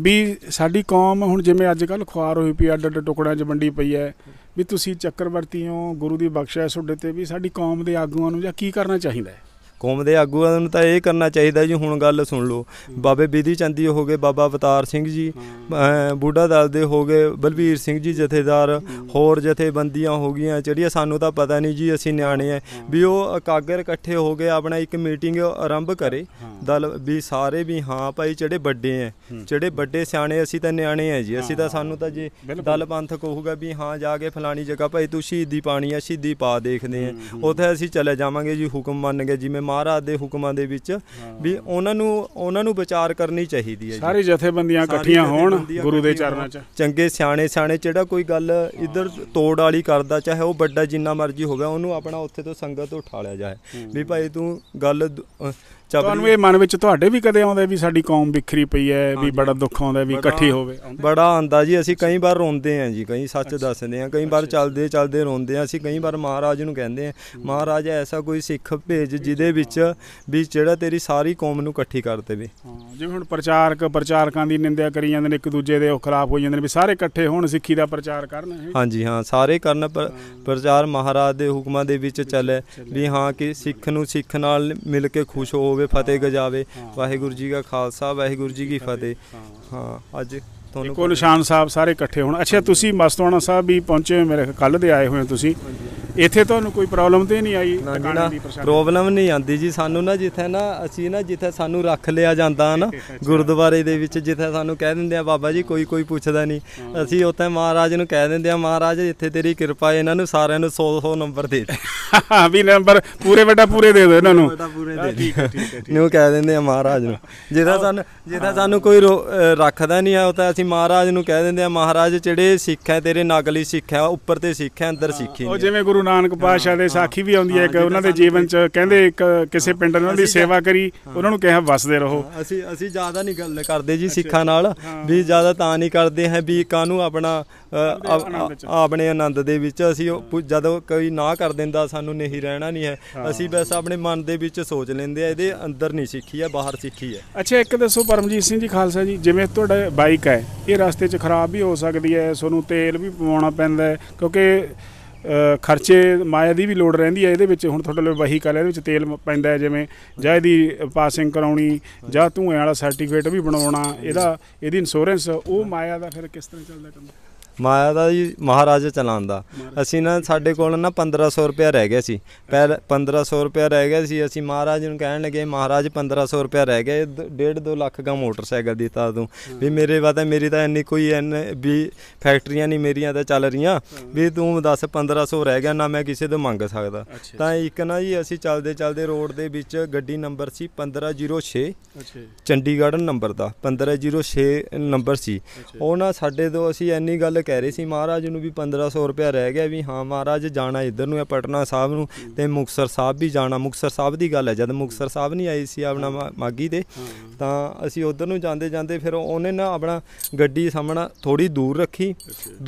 ਵੀ ਸਾਡੀ ਕੌਮ ਹੁਣ ਜਿਵੇਂ ਅੱਜ ਕੱਲ ਖੁਆਰ ਹੋਈ ਪਈ ਅੱਡ ਅੱਡ ਟੁਕੜਿਆਂ 'ਚ ਵੰਡੀ ਪਈ ਹੈ ਵੀ ਤੁਸੀਂ ਚੱਕਰਵਰਤੀ ਹੋ ਗੁਰੂ ਦੀ ਬਖਸ਼ਿਸ਼ ਤੁਹਾਡੇ ਤੇ ਵੀ ਸਾਡੀ ਕੌਮ ਦੇ ਆਗੂਆਂ ਨੂੰ ਜਾਂ ਕੀ ਕਰਨਾ ਚਾਹੀਦਾ ਹੈ ਕੌਮ ਦੇ ਆਗੂਆਂ ਨੂੰ ਤਾਂ ਇਹ ਕਰਨਾ ਚਾਹੀਦਾ ਜੀ ਹੁਣ ਗੱਲ ਸੁਣ ਲਓ ਬਾਬੇ ਬੀਦੀ ਚੰਦੀ ਹੋਗੇ ਬਾਬਾ ਅਵਤਾਰ ਸਿੰਘ ਜੀ ਬੁੱਢਾ ਦਲ ਦੇ ਹੋਗੇ ਬਲਬੀਰ ਸਿੰਘ ਜੀ ਜਥੇਦਾਰ ਹੋਰ ਜਥੇਬੰਦੀਆਂ ਹੋ ਗਈਆਂ ਜਿਹੜੀਆਂ ਸਾਨੂੰ ਤਾਂ ਪਤਾ ਨਹੀਂ ਜੀ ਅਸੀਂ ਨਿਆਣੇ ਆ ਵੀ ਉਹ ਕਾਗਰ ਇਕੱਠੇ ਹੋ ਗਏ ਆਪਣਾ ਇੱਕ ਮੀਟਿੰਗ ਆਰੰਭ ਕਰੇ ਦਲ ਵੀ ਸਾਰੇ ਵੀ ਹਾਂ ਭਾਈ ਜਿਹੜੇ ਵੱਡੇ ਆ ਜਿਹੜੇ ਵੱਡੇ ਸਿਆਣੇ ਅਸੀਂ ਤਾਂ ਨਿਆਣੇ ਆ ਜੀ ਅਸੀਂ ਤਾਂ ਸਾਨੂੰ ਤਾਂ ਜੀ ਦਲ ਪੰਥ ਕਹੂਗਾ ਵੀ ਹਾਂ ਜਾ ਕੇ ਫਲਾਣੀ ਜਗ੍ਹਾ ਭਾਈ ਤੂੰ ਸ਼ਹੀਦੀ ਪਾਣੀ ਆ ਸ਼ਹੀਦੀ ਪਾ ਦੇਖਦੇ ਆ ਉੱਥੇ ਅਸੀਂ ਚਲੇ ਜਾਵਾਂਗੇ ਜੀ ਹੁਕਮ ਮੰਨ ਗਏ ਜਿਵੇਂ ਮਹਾਰਾਜ ਦੇ ਹੁਕਮਾਂ ਦੇ ਵਿੱਚ ਵੀ ਉਹਨਾਂ ਨੂੰ ਉਹਨਾਂ ਨੂੰ ਵਿਚਾਰ ਕਰਨੀ ਚਾਹੀਦੀ ਹੈ ਜੀ ਜਥੇਬੰਦੀਆਂ ਇਕੱਠੀਆਂ ਹੋਣ ਗੁਰੂ ਦੇ ਚਰਨਾਂ 'ਚ ਚੰਗੇ ਸਿਆਣੇ ਸਿਆਣੇ ਜਿਹੜਾ ਕੋਈ ਗੱਲ ਇੱਧਰ ਤੋੜ ਵਾਲੀ ਕਰਦਾ ਚਾਹੇ ਉਹ ਵੱਡਾ ਜਿੰਨਾ ਮਰਜ਼ੀ ਹੋਵੇ ਉਹਨੂੰ ਆਪਣਾ ਉੱਥੇ ਤੋਂ ਸੰਗਤ ਤੋਂ ਉਠਾ ਲਿਆ ਜਾਏ ਵੀ ਭਾਈ ਤੂੰ ਗੱਲ ਚੱਲ ਤੁਹਾਨੂੰ ਇਹ ਮਨ ਵਿੱਚ ਤੁਹਾਡੇ ਵੀ ਕਦੇ ਆਉਂਦਾ ਵੀ ਸਾਡੀ ਕੌਮ ਵਿਖਰੀ ਪਈ ਹੈ ਵੀ ਬੜਾ ਦੁੱਖ ਆਉਂਦਾ ਵੀ ਇਕੱਠੀ ਹੋਵੇ ਬੜਾ ਆਂਦਾ ਜੀ ਅਸੀਂ ਕਈ ਵਾਰ ਰੋਂਦੇ ਆਂ ਜੀ ਕਈ ਸੱਚ ਦੱਸਦੇ ਆਂ ਕਈ ਵਾਰ ਚੱਲਦੇ ਚੱਲਦੇ ਰੋਂਦੇ ਆਂ ਅਸੀਂ ਕਈ ਵਾਰ ਮਹਾਰਾਜ ਨੂੰ ਕਹਿੰਦੇ ਆਂ ਮਹਾਰਾਜ ਐਸਾ ਕੋਈ ਸਿੱਖ ਭੇਜ ਜਿਹਦੇ ਵਿੱਚ ਵੀ ਜਿਹੜਾ ਤੇਰੀ ਸਾਰੀ ਕੌਮ ਨੂੰ ਇਕੱਠੀ ਕਰ ਦੇਵੇ ਜਿਵੇਂ ਹੁਣ ਪ੍ਰਚਾਰਕ ਪ੍ਰਚਾਰਕਾਂ ਦੀ ਨਿੰਦਿਆ ਕਰੀ ਜਾਂਦੇ ਨੇ ਇੱਕ ਦੂਜੇ ਦੇ ਉਹ ਖਿਲਾਫ ਹੋ ਜਾਂਦੇ ਨੇ ਵੀ ਸਾਰੇ ਇਕੱਠੇ ਹੋਣ ਸਿੱਖੀ ਦਾ ਪ੍ਰਚਾਰ ਕਰਨ ਹਾਂਜੀ ਹਾਂ ਸਾਰੇ ਕਰਨ ਪ੍ਰਚਾਰ ਮਹਾਰਾਜ ਦੇ ਹੁਕਮਾਂ ਦੇ ਵਿੱਚ ਚੱਲੇ ਵੀ ਹਾਂ ਕਿ ਸਿੱਖ ਨੂੰ ਸਿੱਖ ਨਾਲ ਮਿਲ ਕੇ ਖੁਸ਼ ਹੋ ਹੋਵੇ ਫਤਿਹ ਗਜਾਵੇ ਵਾਹਿਗੁਰੂ ਜੀ ਕਾ ਖਾਲਸਾ ਵਾਹਿਗੁਰੂ ਜੀ ਕੀ ਫਤਿਹ ਹਾਂ ਅੱਜ ਤੁਹਾਨੂੰ ਕੋਲ ਨਿਸ਼ਾਨ ਸਾਹਿਬ ਸਾਰੇ ਇਕੱਠੇ ਹੋਣ ਅੱਛਾ ਤੁਸੀਂ ਮਸਤਵਾਨਾ ਸਾਹਿਬ ਵੀ ਪਹੁੰਚੇ ਹੋ ਮੇਰੇ ਕੱਲ ਦੇ ਆਏ ਹੋਏ ਹੋ ਤੁਸੀਂ ਇੱਥੇ ਤੁਹਾਨੂੰ ਕੋਈ ਪ੍ਰੋਬਲਮ ਤੇ ਨਹੀਂ ਆਈ ਪ੍ਰੋਬਲਮ ਨਹੀਂ ਆਂਦੀ ਜੀ ਸਾਨੂੰ ਨਾ ਜਿੱਥੇ ਨਾ ਅਸੀਂ ਨਾ ਜਿੱਥੇ ਸਾਨੂੰ ਰੱਖ ਲਿਆ ਜਾਂਦਾ ਨਾ ਗੁਰਦੁਆਰੇ ਦੇ ਵਿੱਚ ਜਿੱਥੇ ਸਾਨੂੰ ਕਹਿ ਦਿੰਦੇ ਆ ਬਾਬਾ ਜੀ ਕੋਈ ਕੋਈ ਪੁੱਛਦਾ ਨਹੀਂ ਅਸੀਂ ਉੱਥੇ ਮਹਾਰਾਜ ਨੂੰ ਕਹਿ ਦਿੰਦੇ ਆ ਮਹਾਰਾਜ ਇੱਥੇ ਤੇਰੀ ਕਿਰਪਾ ਇਹਨਾਂ ਨੂੰ ਸਾਰਿਆਂ ਨੂੰ 100 100 ਨੰਬਰ ਦੇ ਦੇ ਵੀ ਨੰਬਰ ਪੂਰੇ ਵੱਡਾ ਪੂਰੇ ਦੇ ਦੇ ਇਹਨਾਂ ਨੂੰ ਠੀਕ ਠੀਕ ਠੀਕ ਨੂੰ ਕਹਿ ਦਿੰਦੇ ਆ ਮਹਾਰਾਜ ਨੂੰ ਜਿਹਦਾ ਸਾਨੂੰ ਜਿਹਦਾ ਸਾਨੂੰ ਕੋਈ ਰੱਖਦਾ ਨਹੀਂ ਆ ਉਹ ਤਾਂ ਅਸੀਂ ਅਸੀਂ ਮਹਾਰਾਜ ਨੂੰ ਕਹਿ ਦਿੰਦੇ ਆ ਮਹਾਰਾਜ ਜਿਹੜੇ ਸਿੱਖ ਹੈ ਤੇਰੇ ਨਗਲੀ ਸਿੱਖ ਹੈ ਉੱਪਰ ਤੇ ਸਿੱਖ ਹੈ ਅੰਦਰ ਸਿੱਖੀ ਉਹ ਜਿਵੇਂ ਗੁਰੂ ਨਾਨਕ ਪਾਤਸ਼ਾਹ ਦੇ ਸਾਖੀ ਵੀ ਆਉਂਦੀ ਹੈ ਕਿ ਉਹਨਾਂ ਦੇ ਜੀਵਨ 'ਚ ਕਹਿੰਦੇ ਇੱਕ ਕਿਸੇ ਪਿੰਡ ਨਾਲ ਦੀ ਸੇਵਾ ਕਰੀ ਉਹਨਾਂ ਨੂੰ ਕਿਹਾ ਵਸਦੇ ਰਹੋ ਅਸੀਂ ਅਸੀਂ ਜ਼ਿਆਦਾ ਨਹੀਂ ਗੱਲ ਕਰਦੇ ਜੀ ਸਿੱਖਾਂ ਨਾਲ ਵੀ ਜ਼ਿਆਦਾ ਤਾਂ ਨਹੀਂ ਕਰਦੇ ਹੈ ਵੀ ਕਾਨੂੰ ਆਪਣਾ ਆਪਣੇ ਆਨੰਦ ਦੇ ਵਿੱਚ ਅਸੀਂ ਜਦੋਂ ਕੋਈ ਨਾ ਕਰ ਦਿੰਦਾ ਸਾਨੂੰ ਨਹੀਂ ਰਹਿਣਾ ਨਹੀਂ ਹੈ ਅਸੀਂ ਬਸ ਆਪਣੇ ਮਨ ਦੇ ਵਿੱਚ ਸੋਚ ਲੈਂਦੇ ਆ ਇਹਦੇ ਅੰਦਰ ਨਹੀਂ ਸਿੱਖੀ ਹੈ ਬਾਹਰ ਸਿੱਖੀ ਹੈ ਅੱਛਾ ਇੱਕ ਦੱਸੋ ਪਰਮਜੀਤ ਸਿੰਘ ਜੀ ਖਾਲਸਾ ਜੀ ਜਿਵੇਂ ਤੁਹਾਡਾ ਬਾਈਕ ਹੈ ਇਹ ਰਸਤੇ 'ਚ ਖਰਾਬ ਵੀ ਹੋ ਸਕਦੀ ਹੈ ਤੁਹਾਨੂੰ ਤੇਲ ਵੀ ਪਵਾਉਣਾ ਪੈਂਦਾ ਹੈ ਕਿਉਂਕਿ ਖਰਚੇ ਮਾਇਆ ਦੀ ਵੀ ਲੋੜ ਰਹਿੰਦੀ ਹੈ ਇਹਦੇ ਵਿੱਚ ਹੁਣ ਤੁਹਾਡੇ ਲਈ ਵਹੀਕਲ ਇਹਦੇ ਵਿੱਚ ਤੇਲ ਪੈਂਦਾ ਜਿਵੇਂ ਜਾਂ ਇਹਦੀ ਪਾਸਿੰਗ ਕਰਾਉਣੀ ਜਾਂ ਧੂਏ ਵਾਲਾ ਸਰਟੀਫਿਕੇਟ ਵੀ ਬਣਾਉਣਾ ਇਹਦਾ ਇਹਦੀ ਇੰਸ਼ੋਰੈਂਸ ਉਹ ਮਾਇਆ ਦਾ ਫਿਰ ਕਿਸ ਤਰ੍ਹਾਂ ਚੱਲਦਾ ਕੰਮ ਮਾਇਆ ਦਾ ਜੀ ਮਹਾਰਾਜਾ ਚਲਾਉਂਦਾ ਅਸੀਂ ਨਾ ਸਾਡੇ ਕੋਲ ਨਾ 1500 ਰੁਪਏ ਰਹਿ ਗਿਆ ਸੀ ਪਹਿਲ 1500 ਰੁਪਏ ਰਹਿ ਗਿਆ ਸੀ ਅਸੀਂ ਮਹਾਰਾਜ ਨੂੰ ਕਹਿਣ ਲੱਗੇ ਮਹਾਰਾਜ 1500 ਰੁਪਏ ਰਹਿ ਗਿਆ 1.5 2 ਲੱਖ ਦਾ ਮੋਟਰਸਾਈਕਲ ਦਿੱਤਾ ਤੂੰ ਵੀ ਮੇਰੇ ਵਾਦਾ ਮੇਰੀ ਤਾਂ ਇੰਨੀ ਕੋਈ ਐਨ ਵੀ ਫੈਕਟਰੀਆਂ ਨਹੀਂ ਮੇਰੀਆਂ ਤਾਂ ਚੱਲ ਰਹੀਆਂ ਵੀ ਤੂੰ ਦੱਸ 1500 ਰਹਿ ਗਿਆ ਨਾ ਮੈਂ ਕਿਸੇ ਤੋਂ ਮੰਗ ਸਕਦਾ ਤਾਂ ਇੱਕ ਨਾ ਜੀ ਅਸੀਂ ਚੱਲਦੇ ਚੱਲਦੇ ਰੋਡ ਦੇ ਵਿੱਚ ਗੱਡੀ ਨੰਬਰ ਸੀ 1506 ਚੰਡੀਗੜ੍ਹ ਨੰਬਰ ਦਾ 1506 ਨੰਬਰ ਸੀ ਉਹ ਨਾ ਸਾਡੇ ਤੋਂ ਅਸੀਂ ਐਨੀ ਗੱਲ ਤਾਂ ਕਹਿ ਰਹੇ ਸੀ ਮਹਾਰਾਜ ਨੂੰ ਵੀ 1500 ਰੁਪਿਆ ਰਹਿ ਗਿਆ ਵੀ ਹਾਂ ਮਹਾਰਾਜ ਜਾਣਾ ਇੱਧਰ ਨੂੰ ਹੈ ਪਟਨਾ ਸਾਹਿਬ ਨੂੰ ਤੇ ਮੁਕਸਰ ਸਾਹਿਬ ਵੀ ਜਾਣਾ ਮੁਕਸਰ ਸਾਹਿਬ ਦੀ ਗੱਲ ਹੈ ਜਦ ਮੁਕਸਰ ਸਾਹਿਬ ਨਹੀਂ ਆਈ ਸੀ ਆਪਣਾ ਮਾਗੀ ਤੇ ਤਾਂ ਅਸੀਂ ਉਧਰ ਨੂੰ ਜਾਂਦੇ ਜਾਂਦੇ ਫਿਰ ਉਹਨੇ ਨਾ ਆਪਣਾ ਗੱਡੀ ਸਾਹਮਣਾ ਥੋੜੀ ਦੂਰ ਰੱਖੀ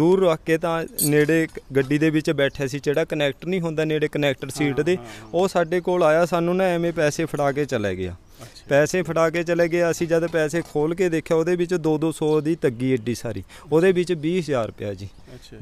ਦੂਰ ਰੱਖ ਕੇ ਤਾਂ ਨੇੜੇ ਗੱਡੀ ਦੇ ਵਿੱਚ ਬੈਠੇ ਸੀ ਜਿਹੜਾ ਕਨੈਕਟਰ ਨਹੀਂ ਹੁੰਦਾ ਨੇੜੇ ਕਨੈਕਟਰ ਸੀਟ ਦੇ ਉਹ ਸਾਡੇ ਕੋਲ ਆਇਆ ਸਾਨੂੰ ਨਾ ਐਵੇਂ ਪੈਸੇ ਫੜਾ ਕੇ ਚਲੇ ਗਿਆ ਪੈਸੇ ਫੜਾ ਕੇ ਚਲੇ ਗਏ ਅਸੀਂ ਜਦ ਪੈਸੇ ਖੋਲ ਕੇ ਦੇਖਿਆ ਉਹਦੇ ਵਿੱਚ 2-200 ਦੀ ਤੱਗੀ ਏਡੀ ਸਾਰੀ ਉਹਦੇ ਵਿੱਚ 20000 ਰੁਪਿਆ ਜੀ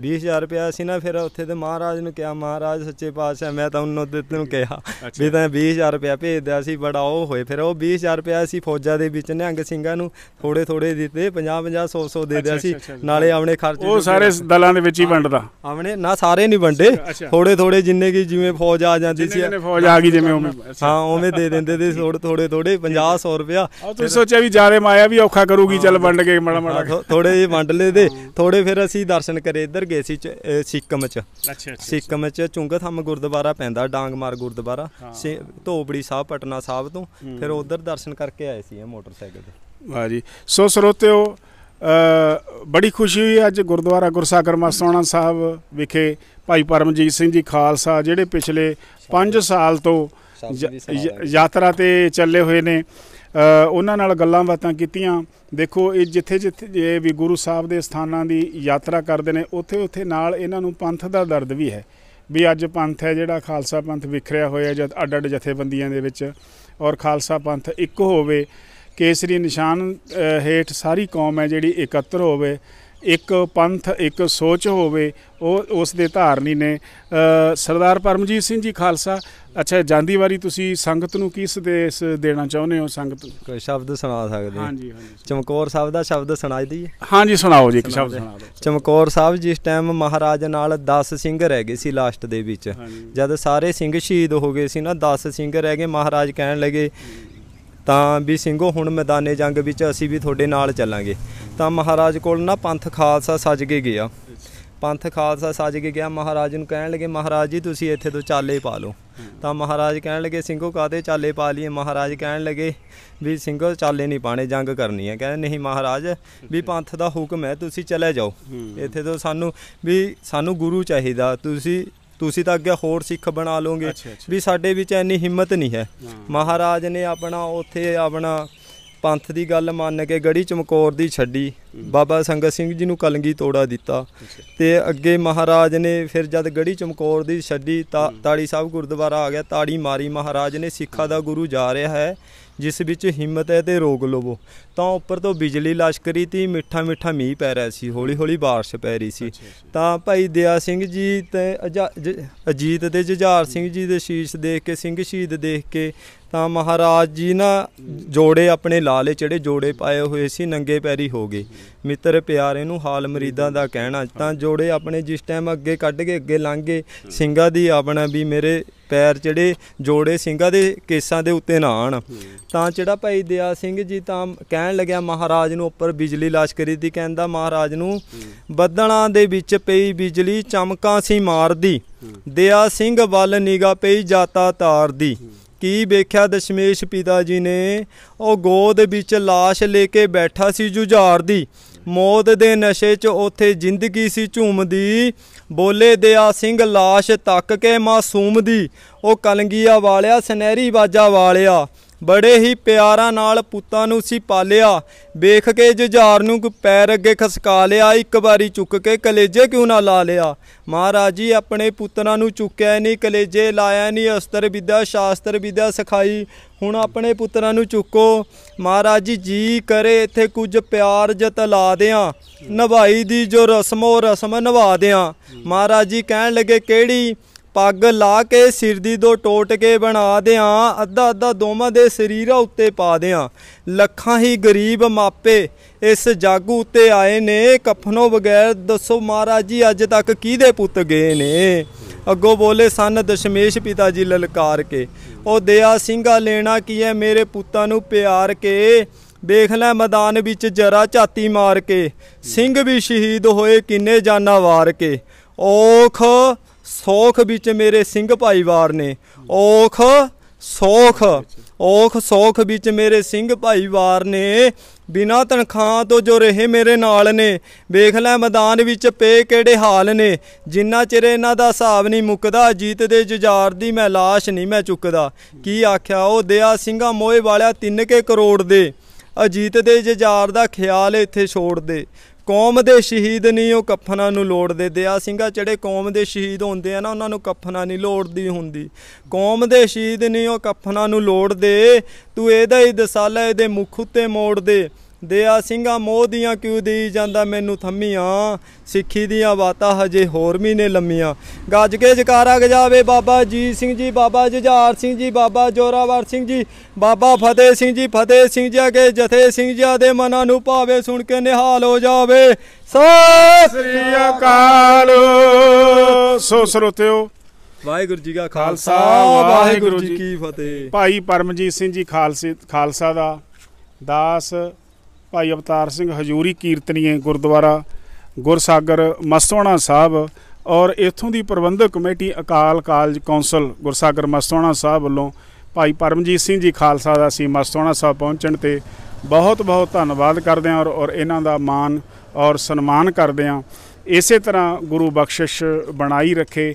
20000 ਰੁਪਿਆ ਸੀ ਨਾ ਫਿਰ ਉੱਥੇ ਤੇ ਮਹਾਰਾਜ ਨੂੰ ਕਿਹਾ ਮਹਾਰਾਜ ਸੱਚੇ ਪਾਤਸ਼ਾਹ ਮੈਂ ਤਾਂ ਉਹਨਾਂ ਦਿੱਤ ਨੂੰ ਕਿਹਾ ਵੀ ਤਾਂ 20000 ਰੁਪਿਆ ਭੇਜਦਾ ਸੀ ਬੜਾ ਉਹ ਹੋਏ ਫਿਰ ਉਹ 20000 ਰੁਪਿਆ ਅਸੀਂ ਫੌਜਾਂ ਦੇ ਵਿੱਚ ਨਿਹੰਗ ਸਿੰਘਾਂ ਨੂੰ ਥੋੜੇ ਥੋੜੇ ਦਿੱਤੇ 50 50 100 100 ਦੇ ਦਿਆ ਸੀ ਨਾਲੇ ਆਪਣੇ ਖਰਚੇ ਉਹ ਸਾਰੇ ਦਲਾਂ ਦੇ ਵਿੱਚ ਹੀ ਵੰਡਦਾ ਆਪਣੇ ਨਾ ਸਾਰੇ ਨਹੀਂ ਵੰਡੇ ਥੋੜੇ ਥੋੜੇ ਜਿੰਨੇ ਕੀ ਜਿਵੇਂ ਫੌਜ ਆ ਜਾਂਦੀ ਸੀ ਜਿੰਨੇ ਫੌਜ ਆ ਗਈ ਜਿਵੇਂ ਹਾਂ ਉਵੇਂ ਦੇ ਦਿੰਦੇ ਸੀ ਥੋੜੇ ਥੋੜੇ ਥੋੜੇ 50 ਰੁਪਿਆ ਤੁਸੀਂ ਸੋਚਿਆ ਵੀ ਜਾ ਰਹੇ ਮਾਇਆ ਵੀ ਔਖਾ ਕਰੂਗੀ ਚੱਲ ਵੰਡ ਕੇ ਮੜਾ ਮੜਾ ਥੋੜੇ ਜੀ ਵੰਡ ਲਏ ਦੇ ਥੋੜੇ ਫਿਰ ਅਸੀਂ ਦਰਸ਼ਨ ਕਰੇ ਇੱਧਰ ਗਏ ਸੀ ਸਿੱਕਮ ਚ ਅੱਛਾ ਸਿੱਕਮ ਚ ਚੁੰਗਥਮ ਗੁਰਦੁਆਰਾ ਪੈਂਦਾ ਡਾਂਗਮਾਰ ਗੁਰਦੁਆਰਾ ਧੋਬੜੀ ਸਾਹਿਬ ਪਟਨਾ ਸਾਹਿਬ ਤੋਂ ਫਿਰ ਉਧਰ ਦਰਸ਼ਨ ਕਰਕੇ ਆਏ ਸੀ ਮੋਟਰਸਾਈਕਲ ਤੇ ਵਾਹ ਜੀ ਸੋ ਸਰੋਤਿਓ ਬੜੀ ਖੁਸ਼ੀ ਹੋਈ ਅੱਜ ਗੁਰਦੁਆਰਾ ਗੁਰਸਾਗਰ ਮਸਤਾਨਾ ਸਾਹਿਬ ਵਿਖੇ ਭਾਈ ਪਰਮਜੀਤ ਸਿੰਘ ਜੀ ਖਾਲਸਾ ਜਿਹੜੇ ਪਿਛਲੇ 5 ਸਾਲ ਤੋਂ ਯਾਤਰਾ ਤੇ ਚੱਲੇ ਹੋਏ ਨੇ ਉਹਨਾਂ ਨਾਲ ਗੱਲਾਂ ਬਾਤਾਂ ਕੀਤੀਆਂ ਦੇਖੋ ਇਹ ਜਿੱਥੇ ਜਿੱਥੇ ਵੀ ਗੁਰੂ ਸਾਹਿਬ ਦੇ ਸਥਾਨਾਂ ਦੀ ਯਾਤਰਾ ਕਰਦੇ ਨੇ ਉੱਥੇ ਉੱਥੇ ਨਾਲ ਇਹਨਾਂ ਨੂੰ ਪੰਥ ਦਾ ਦਰਦ ਵੀ ਹੈ ਵੀ ਅੱਜ ਪੰਥ ਹੈ ਜਿਹੜਾ ਖਾਲਸਾ ਪੰਥ ਵਿਖਰਿਆ ਹੋਇਆ ਜਦ ਅੱਡ ਅੱਡ ਜਥੇਬੰਦੀਆਂ ਦੇ ਵਿੱਚ ਔਰ ਖਾਲਸਾ ਪੰਥ ਇੱਕ ਹੋਵੇ ਕੇਸਰੀ ਨਿਸ਼ਾਨ ਹੇਠ ਸਾਰੀ ਕੌਮ ਹੈ ਜਿਹੜੀ ਇਕੱਤਰ ਹੋਵੇ ਇੱਕ ਪੰਥ ਇੱਕ ਸੋਚ ਹੋਵੇ ਉਹ ਉਸ ਦੇ ਧਾਰਨੀ ਨੇ ਸਰਦਾਰ ਪਰਮਜੀਤ ਸਿੰਘ ਜੀ ਖਾਲਸਾ ਅੱਛਾ ਜਾਂਦੀ ਵਾਰੀ ਤੁਸੀਂ ਸੰਗਤ ਨੂੰ ਕੀ ਸੰਦੇਸ਼ ਦੇਣਾ ਚਾਹੁੰਦੇ ਹੋ ਸੰਗਤ ਨੂੰ ਕੋਈ ਸ਼ਬਦ ਸੁਣਾ ਸਕਦੇ ਹਾਂ ਹਾਂਜੀ ਹਾਂਜੀ ਚਮਕੌਰ ਸਾਹਿਬ ਦਾ ਸ਼ਬਦ ਸੁਣਾ ਦਈਏ ਹਾਂਜੀ ਸੁਣਾਓ ਜੀ ਇੱਕ ਸ਼ਬਦ ਸੁਣਾ ਦਿਓ ਚਮਕੌਰ ਸਾਹਿਬ ਜਿਸ ਟਾਈਮ ਮਹਾਰਾਜ ਨਾਲ 10 ਸਿੰਘ ਰਹਿ ਗਏ ਸੀ ਲਾਸਟ ਦੇ ਵਿੱਚ ਜਦ ਸਾਰੇ ਸਿੰਘ ਸ਼ਹੀਦ ਹੋ ਗਏ ਸੀ ਨਾ 10 ਸਿੰਘ ਰਹਿ ਗਏ ਮਹਾਰਾਜ ਕਹਿਣ ਲੱਗੇ ਤਾਂ ਵੀ ਸਿੰਘੋ ਹੁਣ ਮੈਦਾਨੇ ਜੰਗ ਵਿੱਚ ਅਸੀਂ ਵੀ ਤੁਹਾਡੇ ਨਾਲ ਚੱਲਾਂਗੇ ਤਾਂ ਮਹਾਰਾਜ ਕੋਲ ਨਾ ਪੰਥ ਖਾਲਸਾ ਸੱਜ ਕੇ ਗਿਆ ਪੰਥ ਖਾਲਸਾ ਸੱਜ ਕੇ ਗਿਆ ਮਹਾਰਾਜ ਨੂੰ ਕਹਿਣ ਲੱਗੇ ਮਹਾਰਾਜ ਜੀ ਤੁਸੀਂ ਇੱਥੇ ਤੋਂ ਚਾਲੇ ਪਾ ਲਓ ਤਾਂ ਮਹਾਰਾਜ ਕਹਿਣ ਲੱਗੇ ਸਿੰਘੋ ਕਾਦੇ ਚਾਲੇ ਪਾ ਲਈਏ ਮਹਾਰਾਜ ਕਹਿਣ ਲੱਗੇ ਵੀ ਸਿੰਘੋ ਚਾਲੇ ਨਹੀਂ ਪਾਣੇ ਜੰਗ ਕਰਨੀ ਹੈ ਕਹਿੰਦੇ ਨਹੀਂ ਮਹਾਰਾਜ ਵੀ ਪੰਥ ਦਾ ਹੁਕਮ ਹੈ ਤੁਸੀਂ ਚਲੇ ਜਾਓ ਇੱਥੇ ਤੋਂ ਸਾਨੂੰ ਵੀ ਸਾਨੂੰ ਗੁਰੂ ਚਾਹੀਦਾ ਤੁਸੀਂ ਤੁਸੀਂ ਤਾਂ ਅੱਗੇ ਹੋਰ ਸਿੱਖ ਬਣਾ ਲਓਗੇ ਵੀ ਸਾਡੇ ਵਿੱਚ ਇੰਨੀ ਹਿੰਮਤ ਨਹੀਂ ਹੈ ਮਹਾਰਾਜ ਨੇ ਆਪਣਾ ਉੱਥੇ ਆਪਣਾ ਪੰਥ ਦੀ ਗੱਲ ਮੰਨ ਕੇ ਗੜੀ ਚਮਕੌਰ ਦੀ ਛੱਡੀ ਬਾਬਾ ਸੰਗਤ ਸਿੰਘ ਜੀ ਨੂੰ ਕਲੰਗੀ ਤੋੜਾ ਦਿੱਤਾ ਤੇ ਅੱਗੇ ਮਹਾਰਾਜ ਨੇ ਫਿਰ ਜਦ ਗੜੀ ਚਮਕੌਰ ਦੀ ਛੱਡੀ ਤਾੜੀ ਸਾਹਿਬ ਗੁਰਦੁਆਰਾ ਆ ਗਿਆ ਤਾੜੀ ਮਾਰੀ ਮਹਾਰਾਜ ਨੇ ਸਿੱਖਾ ਦਾ ਗੁਰੂ ਜਾ ਰਿਹਾ ਹੈ ਜਿਸ ਵਿੱਚ ਹਿੰਮਤ ਹੈ ਤੇ ਰੋਗ ਲਵੋ ਤਾਂ ਉੱਪਰ ਤੋਂ ਬਿਜਲੀ ਲਸ਼ਕਰੀ ਤੀ ਮਿੱਠਾ ਮਿੱਠਾ ਮੀਂਹ ਪੈ ਰਿਹਾ ਸੀ ਹੌਲੀ ਹੌਲੀ بارش ਪੈ ਰਹੀ ਸੀ ਤਾਂ ਭਾਈ ਦਿਆ ਸਿੰਘ ਜੀ ਤੇ ਅਜੀਤ ਤੇ ਜੁਝਾਰ ਸਿੰਘ ਜੀ ਦੇ ਸ਼ੀਸ਼ ਦੇਖ ਕੇ ਸਿੰਘ ਸ਼ਹੀਦ ਦੇਖ ਕੇ ਤਾਂ ਮਹਾਰਾਜ ਜੀ ਨਾ ਜੋੜੇ ਆਪਣੇ ਲਾਲੇ ਚੜੇ ਜੋੜੇ ਪਾਏ ਹੋਏ ਸੀ ਨੰਗੇ ਪੈਰੀ ਹੋ ਗਏ ਮਿੱਤਰ ਪਿਆਰੇ ਨੂੰ ਹਾਲ ਮਰੀਦਾਂ ਦਾ ਕਹਿਣਾ ਤਾਂ ਜੋੜੇ ਆਪਣੇ ਜਿਸ ਟਾਈਮ ਅੱਗੇ ਕੱਢ ਕੇ ਅੱਗੇ ਲੰਘੇ ਸਿੰਘਾਂ ਦੀ ਆਪਣਾ ਵੀ ਮੇਰੇ ਪੈਰ ਜਿਹੜੇ ਜੋੜੇ ਸਿੰਘਾਂ ਦੇ ਕੇਸਾਂ ਦੇ ਉੱਤੇ ਨਾ ਆਣ ਤਾਂ ਜਿਹੜਾ ਭਾਈ ਦਿਆ ਸਿੰਘ ਜੀ ਤਾਂ ਕਹਿਣ ਲੱਗਿਆ ਮਹਾਰਾਜ ਨੂੰ ਉੱਪਰ ਬਿਜਲੀ ਲਾਸ਼ਕਰੀ ਦੀ ਕਹਿੰਦਾ ਮਹਾਰਾਜ ਨੂੰ ਬੱਦਲਾਂ ਦੇ ਵਿੱਚ ਪਈ ਬਿਜਲੀ ਚਮਕਾਂ ਸੀ ਮਾਰਦੀ ਦਿਆ ਸਿੰਘ ਵੱਲ ਨਿਗਾ ਪਈ ਜਾਤਾ ਤਾਰਦੀ ਕੀ ਵੇਖਿਆ ਦਸ਼ਮੇਸ਼ ਪਿਤਾ ਜੀ ਨੇ ਉਹ ਗੋਦ ਵਿੱਚ ਲਾਸ਼ ਲੈ ਕੇ ਬੈਠਾ ਸੀ ਜੁਝਾਰ ਦੀ ਮੌਤ ਦੇ ਨਸ਼ੇ 'ਚ ਉਥੇ ਜ਼ਿੰਦਗੀ ਸੀ ਝੂਮਦੀ ਬੋਲੇ ਦਿਆ ਸਿੰਘ ਲਾਸ਼ ਤੱਕ ਕੇ ਮਾਸੂਮ ਦੀ ਉਹ ਕਲੰਗੀਆ ਵਾਲਿਆ ਸਨਹਿਰੀ ਬਾਜਾ ਵਾਲਿਆ ਬੜੇ ਹੀ ਪਿਆਰਾਂ ਨਾਲ ਪੁੱਤਾਂ ਨੂੰ ਸੀ ਪਾਲਿਆ ਵੇਖ ਕੇ ਜੁਝਾਰ ਨੂੰ ਪੈਰ ਅੱਗੇ ਖਸਕਾ ਲਿਆ ਇੱਕ ਵਾਰੀ ਚੁੱਕ ਕੇ ਕਲੇਜੇ ਕਿਉਂ ਨਾ ਲਾ ਲਿਆ ਮਹਾਰਾਜ ਜੀ ਆਪਣੇ ਪੁੱਤਰਾਂ ਨੂੰ ਚੁੱਕਿਆ ਨਹੀਂ ਕਲੇਜੇ ਲਾਇਆ ਨਹੀਂ ਅਸਤਰ ਵਿਦਿਆ ਸ਼ਾਸਤਰ ਵਿਦਿਆ ਸਿਖਾਈ ਹੁਣ ਆਪਣੇ ਪੁੱਤਰਾਂ ਨੂੰ ਚੁੱਕੋ ਮਹਾਰਾਜ ਜੀ ਜੀ ਕਰੇ ਇੱਥੇ ਕੁਝ ਪਿਆਰ ਜਤ ਲਾ ਦਿਆਂ ਨਵਾਈ ਦੀ ਜੋ ਰਸਮੋ ਰਸਮ ਨਵਾ ਦਿਆਂ ਮਹਾਰਾਜ ਜੀ ਕਹਿਣ ਲੱਗੇ ਕਿਹੜੀ ਪੱਗ ਲਾ ਕੇ ਸਿਰ ਦੀ ਦੋ ਟੋਟਕੇ ਬਣਾ ਦਿਆਂ ਅੱਧਾ ਅੱਧਾ ਦੋਵਾਂ ਦੇ ਸਰੀਰਾਂ ਉੱਤੇ ਪਾ ਦਿਆਂ ਲੱਖਾਂ ਹੀ ਗਰੀਬ ਮਾਪੇ ਇਸ ਜਾਗੂ ਉੱਤੇ ਆਏ ਨੇ ਕਫਨੋਂ ਬਗੈਰ ਦੱਸੋ ਮਹਾਰਾਜ ਜੀ ਅੱਜ ਤੱਕ ਕਿਹਦੇ ਪੁੱਤ ਗਏ ਨੇ ਅੱਗੋ ਬੋਲੇ ਸਨ ਦਸ਼ਮੇਸ਼ ਪਿਤਾ ਜੀ ਲਲਕਾਰ ਕੇ ਉਹ ਦਿਆ ਸਿੰਘਾ ਲੈਣਾ ਕੀ ਹੈ ਮੇਰੇ ਪੁੱਤਾਂ ਨੂੰ ਪਿਆਰ ਕੇ ਦੇਖ ਲੈ ਮੈਦਾਨ ਵਿੱਚ ਜਰਾ ਝਾਤੀ ਮਾਰ ਕੇ ਸਿੰਘ ਵੀ ਸ਼ਹੀਦ ਹੋਏ ਕਿੰਨੇ ਜਾਨਾਂ ਵਾਰ ਕੇ ਔਖ ਸੋਖ ਵਿੱਚ ਮੇਰੇ ਸਿੰਘ ਭਾਈਵਾਰ ਨੇ ਔਖ ਸੋਖ ਔਖ ਸੋਖ ਵਿੱਚ ਮੇਰੇ ਸਿੰਘ ਭਾਈਵਾਰ ਨੇ ਬਿਨਾ ਤਨਖਾਹ ਤੋਂ ਜੋ ਰਹੇ ਮੇਰੇ ਨਾਲ ਨੇ ਵੇਖ ਲੈ ਮੈਦਾਨ ਵਿੱਚ ਪੇ ਕਿਹੜੇ ਹਾਲ ਨੇ ਜਿੰਨਾ ਚਿਰ ਇਹਨਾਂ ਦਾ ਹਿਸਾਬ ਨਹੀਂ ਮੁੱਕਦਾ ਜੀਤ ਦੇ ਜੁਜਾਰ ਦੀ ਮੈਂ ਲਾਸ਼ ਨਹੀਂ ਮੈਂ ਚੁੱਕਦਾ ਕੀ ਆਖਿਆ ਉਹ ਦਿਆ ਸਿੰਘਾ ਮੋਏ ਵਾਲਿਆ ਤਿੰਨ ਕੇ ਕਰੋੜ ਦੇ ਅਜੀਤ ਦੇ ਜੁਜਾਰ ਦਾ ਖਿਆਲ ਇੱਥੇ ਛੋੜ ਦੇ ਕੌਮ ਦੇ ਸ਼ਹੀਦ ਨਹੀਂ ਉਹ ਕਫਨਾਂ ਨੂੰ ਲੋੜ ਦੇ ਦਿਆ ਸਿੰਘਾ ਜਿਹੜੇ ਕੌਮ ਦੇ ਸ਼ਹੀਦ ਹੁੰਦੇ ਆ ਨਾ ਉਹਨਾਂ ਨੂੰ ਕਫਨਾਂ ਨਹੀਂ ਲੋੜਦੀ ਹੁੰਦੀ ਕੌਮ ਦੇ ਸ਼ਹੀਦ ਨਹੀਂ ਉਹ ਕਫਨਾਂ ਨੂੰ ਲੋੜ ਦੇ ਤੂੰ ਇਹਦਾ ਹੀ ਦਸਾਲਾ ਇਹਦੇ ਮੁਖ ਉੱਤੇ ਮੋੜ ਦੇ ਦਿਆ ਸਿੰਘਾ ਮੋਹ ਦੀਆਂ ਕਿਉ ਦੇਈ ਜਾਂਦਾ ਮੈਨੂੰ ਥੰਮੀਆਂ ਸਿੱਖੀ ਦੀਆਂ ਬਾਤਾਂ ਹਜੇ ਹੋਰ ਮਹੀਨੇ ਲੰਮੀਆਂ ਗੱਜ ਕੇ ਜਕਾਰਾ ਗਜਾਵੇ ਬਾਬਾ ਜੀ ਸਿੰਘ ਜੀ ਬਾਬਾ ਜੁਝਾਰ ਸਿੰਘ ਜੀ ਬਾਬਾ ਜੋਰਾਵਰ ਸਿੰਘ ਜੀ ਬਾਬਾ ਫਤਿਹ ਸਿੰਘ ਜੀ ਫਤਿਹ ਸਿੰਘ ਜੀ ਅਗੇ ਜਥੇ ਸਿੰਘ ਜੀ ਦੇ ਮਨਾਂ ਨੂੰ ਭਾਵੇ ਸੁਣ ਕੇ ਨਿਹਾਲ ਹੋ ਜਾਵੇ ਸਤਿ ਸ੍ਰੀ ਅਕਾਲ ਸੋ ਸਰੋਤਿਓ ਵਾਹਿਗੁਰੂ ਜੀ ਕਾ ਖਾਲਸਾ ਵਾਹਿਗੁਰੂ ਜੀ ਕੀ ਫਤਿਹ ਭਾਈ ਪਰਮਜੀਤ ਸਿੰਘ ਜੀ ਖਾਲਸੇ ਖਾਲਸਾ ਦਾ ਦਾਸ ਭਾਈ ਅਵਤਾਰ ਸਿੰਘ ਹਜੂਰੀ ਕੀਰਤਨੀਏ ਗੁਰਦੁਆਰਾ ਗੁਰਸਾਗਰ ਮਸਤੋਣਾ ਸਾਹਿਬ ਔਰ ਇਥੋਂ ਦੀ ਪ੍ਰਬੰਧਕ committee Akal college council Gursagar Mastuana Sahib ਵੱਲੋਂ ਭਾਈ ਪਰਮਜੀਤ ਸਿੰਘ ਜੀ ਖਾਲਸਾ ਦਾ ਸੀ ਮਸਤੋਣਾ ਸਾਹਿਬ ਪਹੁੰਚਣ ਤੇ ਬਹੁਤ ਬਹੁਤ ਧੰਨਵਾਦ ਕਰਦੇ ਹਾਂ ਔਰ ਔਰ ਇਹਨਾਂ ਦਾ ਮਾਨ ਔਰ ਸਨਮਾਨ ਕਰਦੇ ਹਾਂ ਇਸੇ ਤਰ੍ਹਾਂ ਗੁਰੂ ਬਖਸ਼ਿਸ਼ ਬਣਾਈ ਰੱਖੇ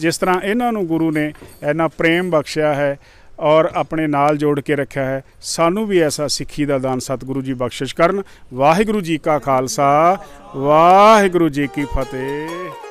ਜਿਸ ਤਰ੍ਹਾਂ ਇਹਨਾਂ ਨੂੰ ਗੁਰੂ ਨੇ ਇਹਨਾਂ ਪ੍ਰੇਮ ਬਖਸ਼ਿਆ ਹੈ ਔਰ ਆਪਣੇ ਨਾਲ ਜੋੜ ਕੇ ਰੱਖਿਆ ਹੈ ਸਾਨੂੰ ਵੀ ਐਸਾ ਸਿੱਖੀ ਦਾ ਦਾਨ ਸਤਿਗੁਰੂ ਜੀ ਬਖਸ਼ਿਸ਼ ਕਰਨ ਵਾਹਿਗੁਰੂ ਜੀ ਕਾ ਖਾਲਸਾ ਵਾਹਿਗੁਰੂ ਜੀ ਕੀ ਫਤਿਹ